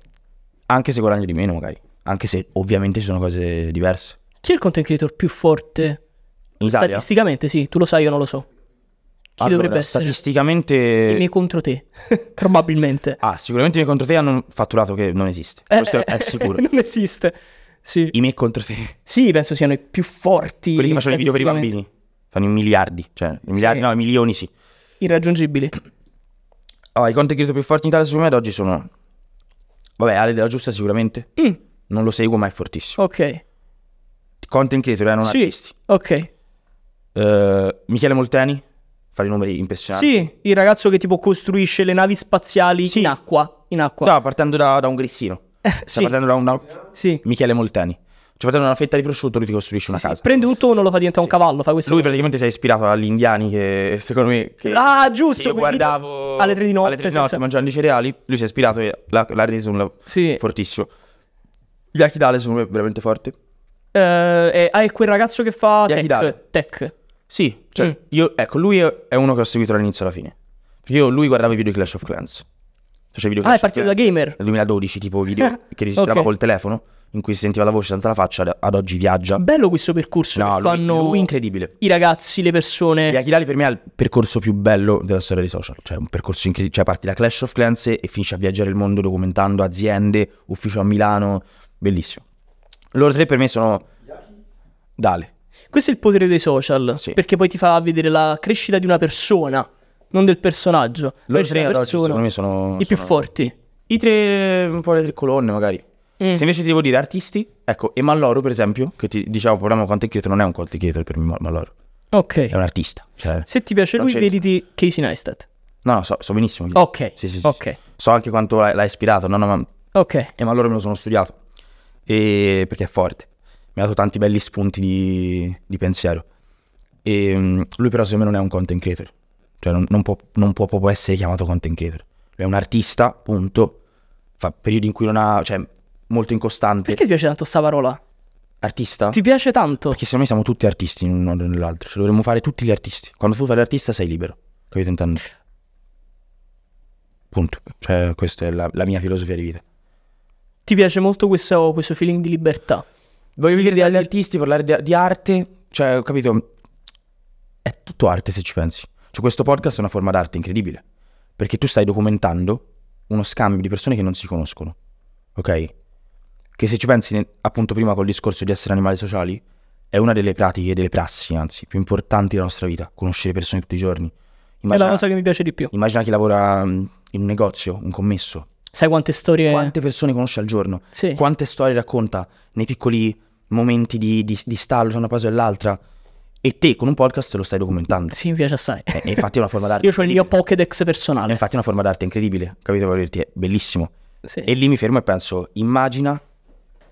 Anche se guadagno di meno, magari. Anche se ovviamente ci sono cose diverse. Chi è il content creator più forte? In Italia? Statisticamente, sì, tu lo sai, io non lo so. Chi allora, dovrebbe essere? Statisticamente. I miei
contro te, probabilmente.
Ah, sicuramente i miei contro te hanno un fatturato che non esiste. Eh, Questo eh, è eh, sicuro. non esiste. Sì. I miei contro te. Sì, penso siano i più forti. Quelli che facevano i video per i bambini. Sono in miliardi, cioè in miliardi, sì. no, in milioni sì. Irraggiungibili. Allora, oh, i conti cripto più forti in Italia secondo me ad oggi sono... Vabbè, Ale della Giusta sicuramente. Mm. Non lo seguo, ma è fortissimo. Ok. Content creator, eh, sì. artisti. Ok. Uh, Michele Molteni fa i numeri impressionanti. Sì, il ragazzo che tipo costruisce le navi spaziali sì. in acqua. In acqua. No, partendo da, da un grissino. Eh, Sta partendo da un... Da... Sì. Michele Molteni. Cioè, prende una fetta di prosciutto, lui ti costruisce una sì, casa. Sì, prende un tono, lo fa diventare sì. un cavallo. Fa questo lui praticamente si è ispirato agli indiani che, secondo me. Che ah, giusto! Che io guardavo alle tre di notte, alle tre di notte senza... mangiando i cereali. Lui si è ispirato e l'ha, l'ha reso un sì. fortissimo. Gli Akidale, secondo me, veramente forti. Uh,
eh, è, ah, è quel ragazzo che fa tech, tech. Sì, cioè,
mm. io, ecco, lui è uno che ho seguito dall'inizio alla fine. Perché io, lui guardava i video di Clash of Clans. Faceva video Clash ah, è partito da gamer. Nel 2012, tipo video che registrava okay. col telefono in cui si sentiva la voce senza la faccia, ad oggi viaggia. Bello questo percorso no, che lui, fanno lui incredibile. i
ragazzi, le persone.
Gli Aquilari per me è il percorso più bello della storia dei social, cioè un percorso incredibile, cioè parti da Clash of Clans e finisci a viaggiare il mondo documentando aziende, ufficio a Milano, bellissimo. Loro tre per me sono... Dale. Questo è il potere dei social, sì. perché poi ti fa vedere la crescita
di una persona, non del personaggio.
Loro tre persona, secondo me sono... I sono... più forti. I tre, un po' le tre colonne magari. Eh. Se invece ti devo dire artisti, ecco, e Malloro per esempio, che ti diciamo parliamo content creator, non è un content creator per me Malloro. Ok. È un artista. Cioè, Se ti piace lui, vedi vediti Casey Neistat. No, no, so, so benissimo. Ok. Sì, sì, sì, okay. So anche quanto l'ha, l'ha ispirato. No, no, ma... Ok. E Malloro me lo sono studiato. E... Perché è forte. Mi ha dato tanti belli spunti di, di pensiero. E mm, lui però secondo me non è un content creator. Cioè non, non, può, non può, può essere chiamato content creator. è un artista, punto. Fa periodi in cui non ha... Cioè molto incostante. Perché ti piace tanto questa parola? Artista? Ti piace tanto? Perché secondo me siamo tutti artisti in un modo o nell'altro. Cioè, dovremmo fare tutti gli artisti. Quando tu fai l'artista sei libero. Capito intendo? Punto. Cioè, questa è la, la, mia filosofia di vita. Ti piace molto questo, questo feeling di libertà? Voglio dire agli artisti, parlare di, di arte. Cioè, capito? È tutto arte se ci pensi. Cioè, questo podcast è una forma d'arte incredibile. Perché tu stai documentando uno scambio di persone che non si conoscono. Ok? che se ci pensi appunto prima col discorso di essere animali sociali, è una delle pratiche, delle prassi, anzi, più importanti della nostra vita, conoscere persone tutti i giorni. Immagina, è la cosa che mi piace di più. Immagina chi lavora mm, in un negozio, un commesso. Sai quante storie... Quante persone conosce al giorno. Sì. Quante storie racconta nei piccoli momenti di, di, di stallo tra una cosa e l'altra. E te con un podcast lo stai documentando. Sì, mi piace assai. Eh, e, infatti è una forma d'arte. Io ho il mio Pokédex personale. E eh, infatti è una forma d'arte incredibile, capito? è bellissimo. Sì. E lì mi fermo e penso, immagina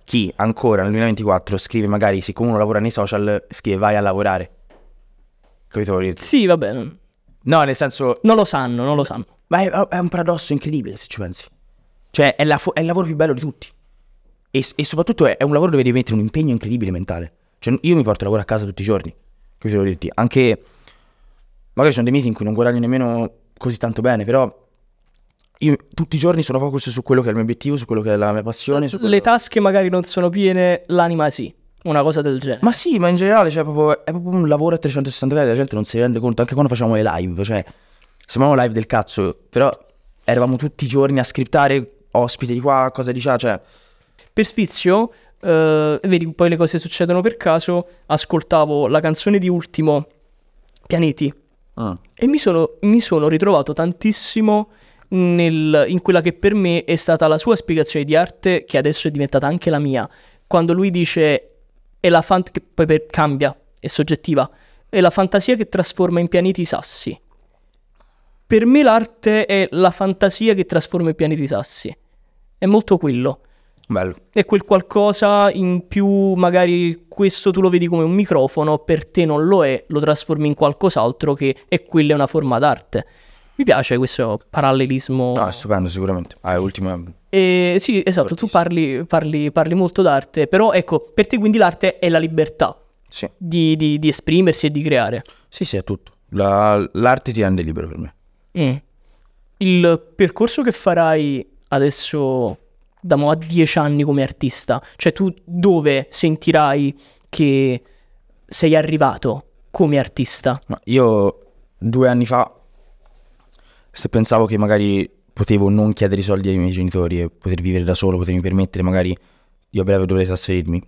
chi ancora nel 2024 scrive magari, siccome uno lavora nei social, scrive vai a lavorare. Capito? Sì, va bene. No, nel senso... Non lo sanno, non lo sanno. Ma è, è un paradosso incredibile se ci pensi. Cioè, è, fo- è il lavoro più bello di tutti. E, e soprattutto è, è, un lavoro dove devi mettere un impegno incredibile mentale. Cioè, io mi porto lavoro a casa tutti i giorni. Capito? Anche... Magari ci sono dei mesi in cui non guadagno nemmeno così tanto bene, però io tutti i giorni sono focus su quello che è il mio obiettivo, su quello che è la mia passione. Su
Le tasche magari non sono piene, l'anima sì. Una cosa del genere.
Ma sì, ma in generale cioè, proprio, è proprio un lavoro a 360 gradi, la gente non si rende conto, anche quando facciamo le live, cioè, sembravamo live del cazzo, però eravamo tutti i giorni a scriptare ospiti di qua, cosa di là, cioè... Per spizio, eh,
vedi, poi le cose succedono per caso, ascoltavo la canzone di Ultimo, Pianeti, ah. e mi sono, mi sono ritrovato tantissimo nel, in quella che per me è stata la sua spiegazione di arte, che adesso è diventata anche la mia. Quando lui dice è la fant- che poi per, cambia, è soggettiva, è la fantasia che trasforma in pianeti i sassi. Per me l'arte è la fantasia che trasforma i pianeti i sassi. È molto quello. Bello. È quel qualcosa in più, magari questo tu lo vedi come un microfono, per te non lo è, lo trasformi in qualcos'altro che è quella è una forma d'arte. Mi piace questo parallelismo. No, ah, è stupendo, sicuramente. Ah, è ultima... sì, esatto, tu parli, parli, parli, molto d'arte, però ecco, per te quindi l'arte è la libertà sì. di, di, di, esprimersi e di creare.
Sì, sì, è tutto. La, l'arte ti rende libero per me.
Mm. Il percorso che farai adesso da mo a dieci anni come artista, cioè tu dove
sentirai che sei arrivato come artista? Ma io due anni fa se pensavo che magari potevo non chiedere i soldi ai miei genitori e poter vivere da solo, potermi permettere magari io a breve dovrei trasferirmi,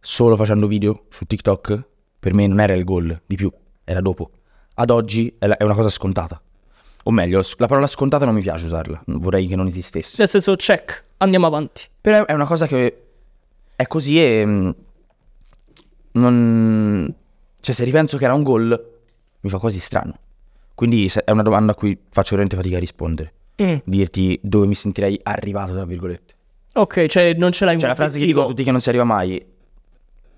solo facendo video su TikTok per me non era il goal di più, era dopo. Ad oggi è, una cosa scontata. O meglio, la parola scontata non mi piace usarla, vorrei che non esistesse. Nel senso, check, andiamo avanti. Però è una cosa che è così e... Mm, non... Cioè, se ripenso che era un goal, mi fa quasi strano. Quindi è una domanda a cui faccio veramente fatica a rispondere. Mm. Dirti dove mi sentirei arrivato, tra virgolette. Ok, cioè non ce l'hai cioè, un Cioè la frase che dico a tutti che non si arriva mai,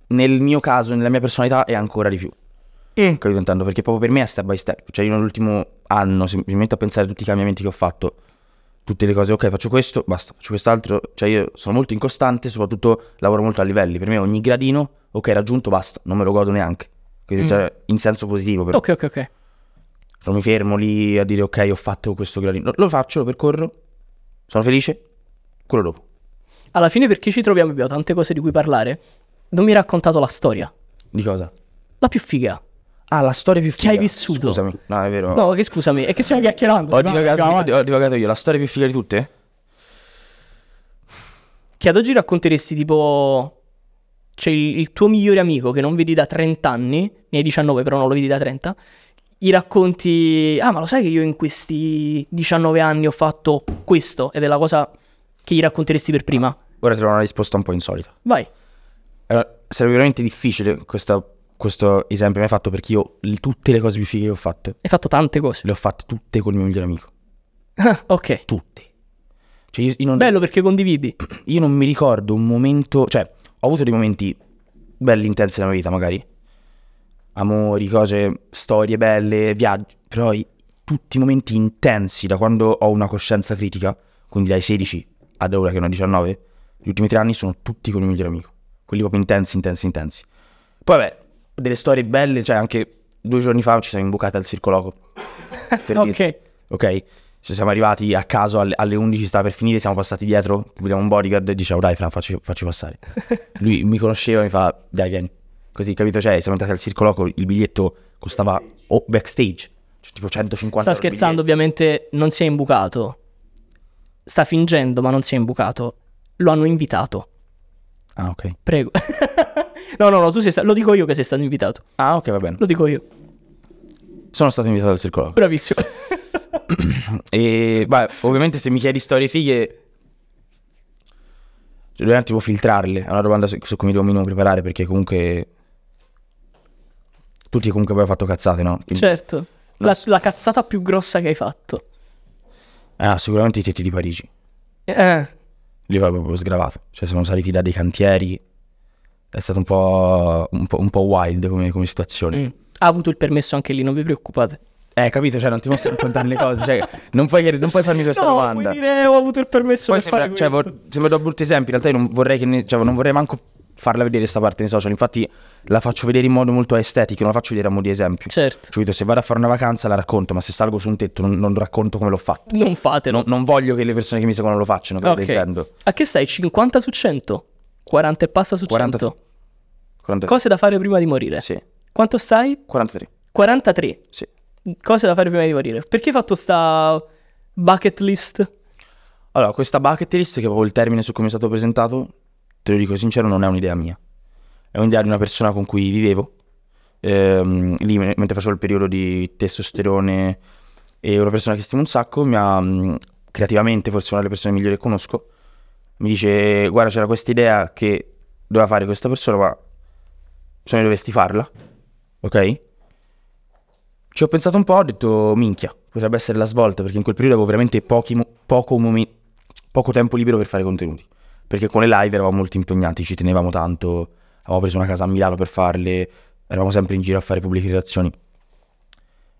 nel mio caso, nella mia personalità, è ancora di più. Mm. Capito intanto? Perché proprio per me è step by step. Cioè io nell'ultimo anno, se mi metto a pensare a tutti i cambiamenti che ho fatto, tutte le cose, ok, faccio questo, basta, faccio quest'altro. Cioè, io sono molto incostante, soprattutto lavoro molto a livelli. Per me ogni gradino, ok, raggiunto, basta, non me lo godo neanche. Quindi, mm. cioè, in senso positivo, però. Ok, ok, ok. Non mi fermo lì a dire ok, ho fatto questo gradino. Lo, faccio, lo percorro, sono felice, quello dopo.
Alla fine perché ci troviamo, abbiamo tante cose di cui parlare. Non mi hai raccontato la storia. Di cosa? La più figa.
Ah, la storia più figa. Che hai vissuto. Scusami. No, è vero. No,
che scusami, è che stiamo chiacchierando.
Ho, divagato, ho divagato io. La storia più figa di tutte? Che ad oggi racconteresti tipo...
C'è il tuo migliore amico che non vedi da 30 anni, ne hai 19 però non lo vedi da 30, gli racconti, ah ma lo sai che io in questi 19 anni ho
fatto questo ed è la cosa che gli racconteresti per prima? Ora trovo una risposta un po' insolita. Vai. Allora, sarebbe veramente difficile questa, questo esempio che hai fatto perché io tutte le cose più fighe che ho fatto. Hai fatto tante cose. Le ho fatte tutte col mio migliore amico. ok. Tutte. Cioè io, io non... Bello perché condividi. Io non mi ricordo un momento, cioè ho avuto dei momenti belli intensi nella mia vita magari, amori, cose, storie belle, viaggi, però i, tutti i momenti intensi da quando ho una coscienza critica, quindi dai 16 ad ora che ne ho 19, gli ultimi tre anni sono tutti con il migliore amico, quelli proprio intensi, intensi, intensi. Poi vabbè, delle storie belle, cioè anche due giorni fa ci siamo imbucati al Circoloco. Per ok. Ok? Ci siamo arrivati a caso alle, 11, stava per finire, siamo passati dietro, vediamo un bodyguard e diciamo dai Fran facci, facci passare. Lui mi conosceva e mi fa dai vieni. Così, capito? Cioè, siamo andati al circolo il biglietto costava oh, backstage, cioè, tipo 150 Sta scherzando,
ovviamente non si è imbucato. Sta fingendo, ma non si è imbucato. Lo hanno invitato. Ah, ok. Prego. no, no, no, tu sei stato... Lo dico io che sei stato invitato. Ah, ok, va bene. Lo dico io.
Sono stato invitato al circolo Bravissimo. e, beh, ovviamente se mi chiedi storie fighe... Cioè, devo un attimo filtrarle. È una domanda su, cui mi devo un minimo preparare perché comunque tutti comunque abbiamo fatto cazzate, no? Quindi-
Certo. La, la cazzata più grossa che hai fatto.
Eh, ah, sicuramente i tetti di Parigi. Eh, Lì va proprio sgravato. Cioè, sono saliti da dei cantieri. È stato un po', un po'- un po' wild come, come situazione. mm. Ha avuto il permesso anche lì, non vi preoccupate. Eh, capito? Cioè, non ti posso raccontare le cose. Cioè, non puoi, non puoi farmi questa no, puoi dire eh, ho avuto il permesso Poi per sembra, fare cioè, questo. vor- sembra da brutti esempi, In realtà, io non vorrei che. ne- cioè, non vorrei manco farla vedere sta parte nei social. Infatti la faccio vedere in modo molto estetico, non la faccio vedere a modo di esempio. Certo. Cioè, se vado a fare una vacanza la racconto, ma se salgo su un tetto non, non racconto come l'ho fatto. Non fatelo. No, non voglio che le persone che mi seguono lo facciano, okay. intendo.
A che stai? 50 su 100? 40 e passa su 40... 100? 40... Cose da fare prima di morire? Sì. Quanto stai? 43. 43? Sì. Cose da fare prima di morire. Perché hai fatto sta bucket list?
Allora, questa bucket list, che è proprio il termine su cui mi è stato presentato, te lo dico sincero, non è un'idea mia. È un'idea di una persona con cui vivevo, ehm, lì mentre facevo il periodo di testosterone, e una persona che stimo un sacco, mi ha, mm, creativamente forse una delle persone migliori che conosco, mi dice guarda c'era questa idea che doveva fare questa persona, ma se ne dovresti farla, ok? Ci ho pensato un po', ho detto minchia, potrebbe essere la svolta, perché in quel periodo avevo veramente pochi, poco, momi, poco tempo libero per fare contenuti perché con le live eravamo molto impegnati, ci tenevamo tanto, avevamo preso una casa a Milano per farle, eravamo sempre in giro a fare pubbliche relazioni.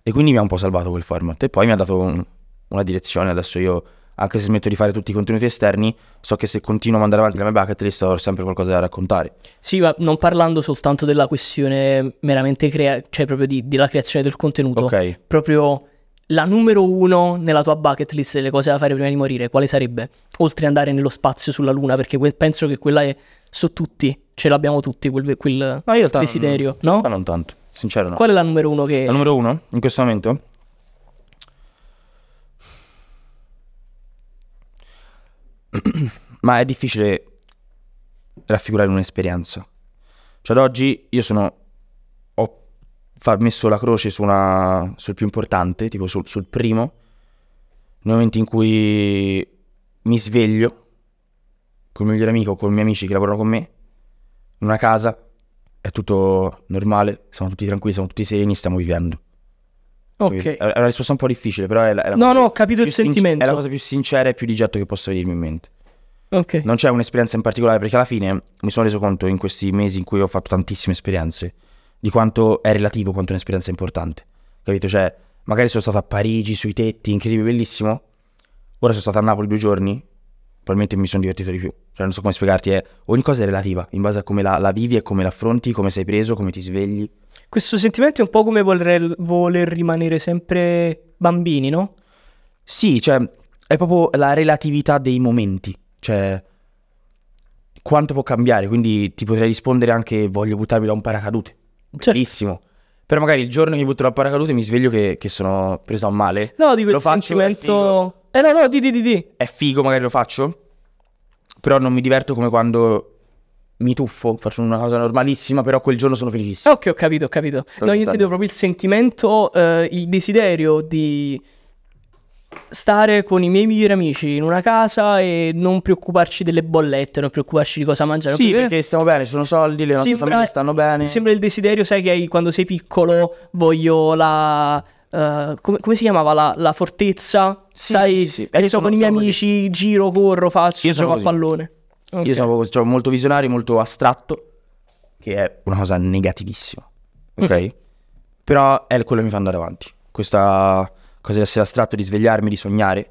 E quindi mi ha un po' salvato quel format e poi mi ha dato un, una direzione, adesso io anche se smetto di fare tutti i contenuti esterni, so che se continuo a mandare avanti la mia bucket list avrò sempre qualcosa da raccontare.
Sì, ma non parlando soltanto della questione meramente crea- cioè proprio di, della creazione del contenuto, okay. proprio la numero uno nella tua bucket list delle cose da fare prima di morire, quale sarebbe? Oltre ad andare nello spazio sulla Luna, perché que- penso che quella è su tutti, ce l'abbiamo tutti quel, quel no, io t- desiderio,
no? Ma non tanto, sincero no. Qual è la numero uno che... La numero uno, in questo momento? Ma è difficile raffigurare un'esperienza. Cioè ad oggi io sono far messo la croce una, sul più importante, tipo sul, sul primo, nel momento in cui mi sveglio con il mio migliore amico, con i miei amici che lavorano con me, in una casa, è tutto normale, siamo tutti tranquilli, siamo tutti sereni, stiamo vivendo. Ok. È una risposta un po' difficile, però è la, è la No, no, ho capito il sincer- sentimento. È la cosa più sincera e più di getto che posso venirmi in mente. Ok. Non c'è un'esperienza in particolare, perché alla fine mi sono reso conto in questi mesi in cui ho fatto tantissime esperienze, di quanto è relativo, quanto è un'esperienza importante. Capito? Cioè, magari sono stato a Parigi sui tetti, incredibile, bellissimo. Ora sono stato a Napoli due giorni, probabilmente mi sono divertito di più. Cioè, non so come spiegarti, è, ogni cosa è relativa, in base a come la, la vivi e come l'affronti, come sei preso, come ti svegli. Questo sentimento è un po' come voler, voler rimanere sempre bambini, no? Sì, cioè, è proprio la relatività dei momenti. Cioè, quanto può cambiare? Quindi ti potrei rispondere anche voglio buttarmi da un paracadute Certo. bellissimo. Certo. Però magari il giorno che butto la paracadute mi sveglio che, che sono preso a male. No,
dico lo sentimento... Eh no, no, di, di,
di, di. È figo, magari lo faccio. Però non mi diverto come quando mi tuffo, faccio una cosa normalissima, però quel giorno sono felicissimo. Ok, ho capito, ho capito. No, io intendevo proprio il
sentimento, eh, il desiderio di stare con i miei migliori amici in una casa e non preoccuparci delle bollette, non preoccuparci di cosa mangiare. Sì, eh, perché
stiamo bene, ci sono soldi, le nostre famiglie
stanno bene. Sembra il desiderio, sai, che hai quando sei piccolo, voglio la... Uh, come, come, si chiamava la, la fortezza? Sì, sai, sì, sì, sì. Sono, con
i miei amici, così. giro, corro, faccio, gioco così. a pallone. Okay. Io sono cioè, molto visionario, molto astratto, che è una cosa negativissima, ok? Mm. Però è quello che mi fa andare avanti. Questa Cosa di essere astratto, di svegliarmi, di sognare.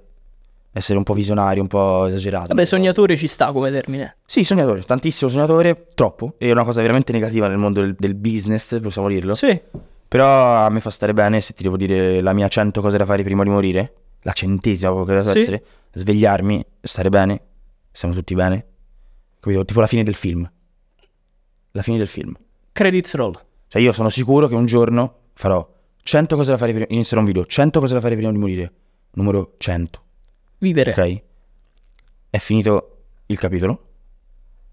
Essere un po' visionario, un po' esagerato. Vabbè,
sognatore ci sta come termine.
Sì, sognatore, tantissimo sognatore, troppo. È una cosa veramente negativa nel mondo del, del business, possiamo dirlo. Sì. Però a me fa stare bene, se ti devo dire la mia 100 cose da fare prima di morire, la centesima proprio che deve sì. essere, svegliarmi, stare bene, stiamo tutti bene. Capito? Tipo la fine del film. La fine del film. Credits roll. Cioè io sono sicuro che un giorno farò 100 cose da fare per iniziare un video, 100 cose da fare prima di morire. Numero 100. Vivere. Ok? È finito il capitolo.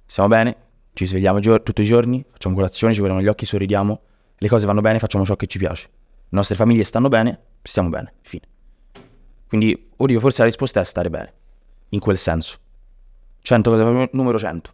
Stiamo bene, ci svegliamo gior- tutti i giorni, facciamo colazione, ci guardiamo gli occhi, sorridiamo, le cose vanno bene, facciamo ciò che ci piace. Le nostre famiglie stanno bene, stiamo bene, fine. Quindi, oddio, forse la risposta è stare bene, in quel senso. 100 cose da fare, numero 100.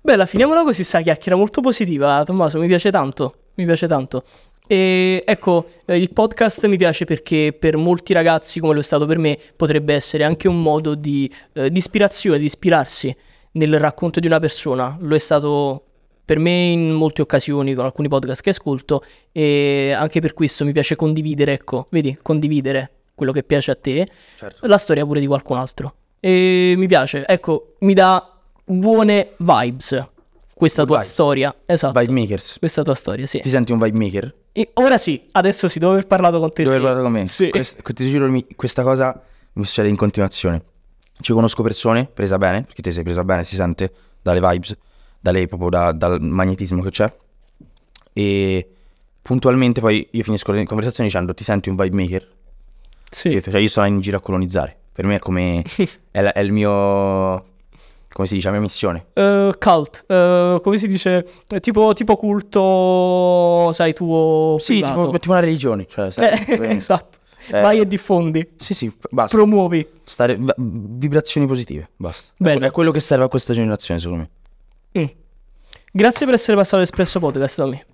Bella, finiamola così, sta chiacchiera molto positiva, Tommaso, mi piace tanto, mi piace tanto. E ecco, eh, il podcast mi piace perché per molti ragazzi, come lo è stato per me, potrebbe essere anche un modo di, eh, di ispirazione, di ispirarsi nel racconto di una persona. Lo è stato per me in molte occasioni con alcuni podcast che ascolto e anche per questo mi piace condividere, ecco, vedi, condividere quello che piace a te, certo. la storia pure di qualcun altro. E mi piace, ecco, mi dà buone vibes
questa tua vibes. storia. Esatto. Vibe makers. Questa tua storia, sì. Ti senti un vibe maker? E ora sì, adesso sì, dopo aver parlato con te. Dopo aver sì. parlato con me. Sì. Quest, ti giuro, questa cosa mi succede in continuazione. Ci conosco persone presa bene, perché te sei presa bene, si sente dalle vibes, dalle, proprio da, dal magnetismo che c'è. E puntualmente poi io finisco le conversazioni dicendo ti senti un vibe maker? Sì. Io, cioè io sono in giro a colonizzare. Per me è come... è, è il mio come si dice, la mia missione?
Uh, cult, uh, come si dice, eh, tipo, tipo culto, sai, tuo... Sì, tipo, tipo,
una religione. Cioè, sai, eh, esatto. Eh, Vai e diffondi. Sì, sì, basta. Promuovi. Stare, vibrazioni positive, basta. Bene. È quello che serve a questa generazione, secondo
me. Mm. Grazie per essere passato all'Espresso Podcast da me.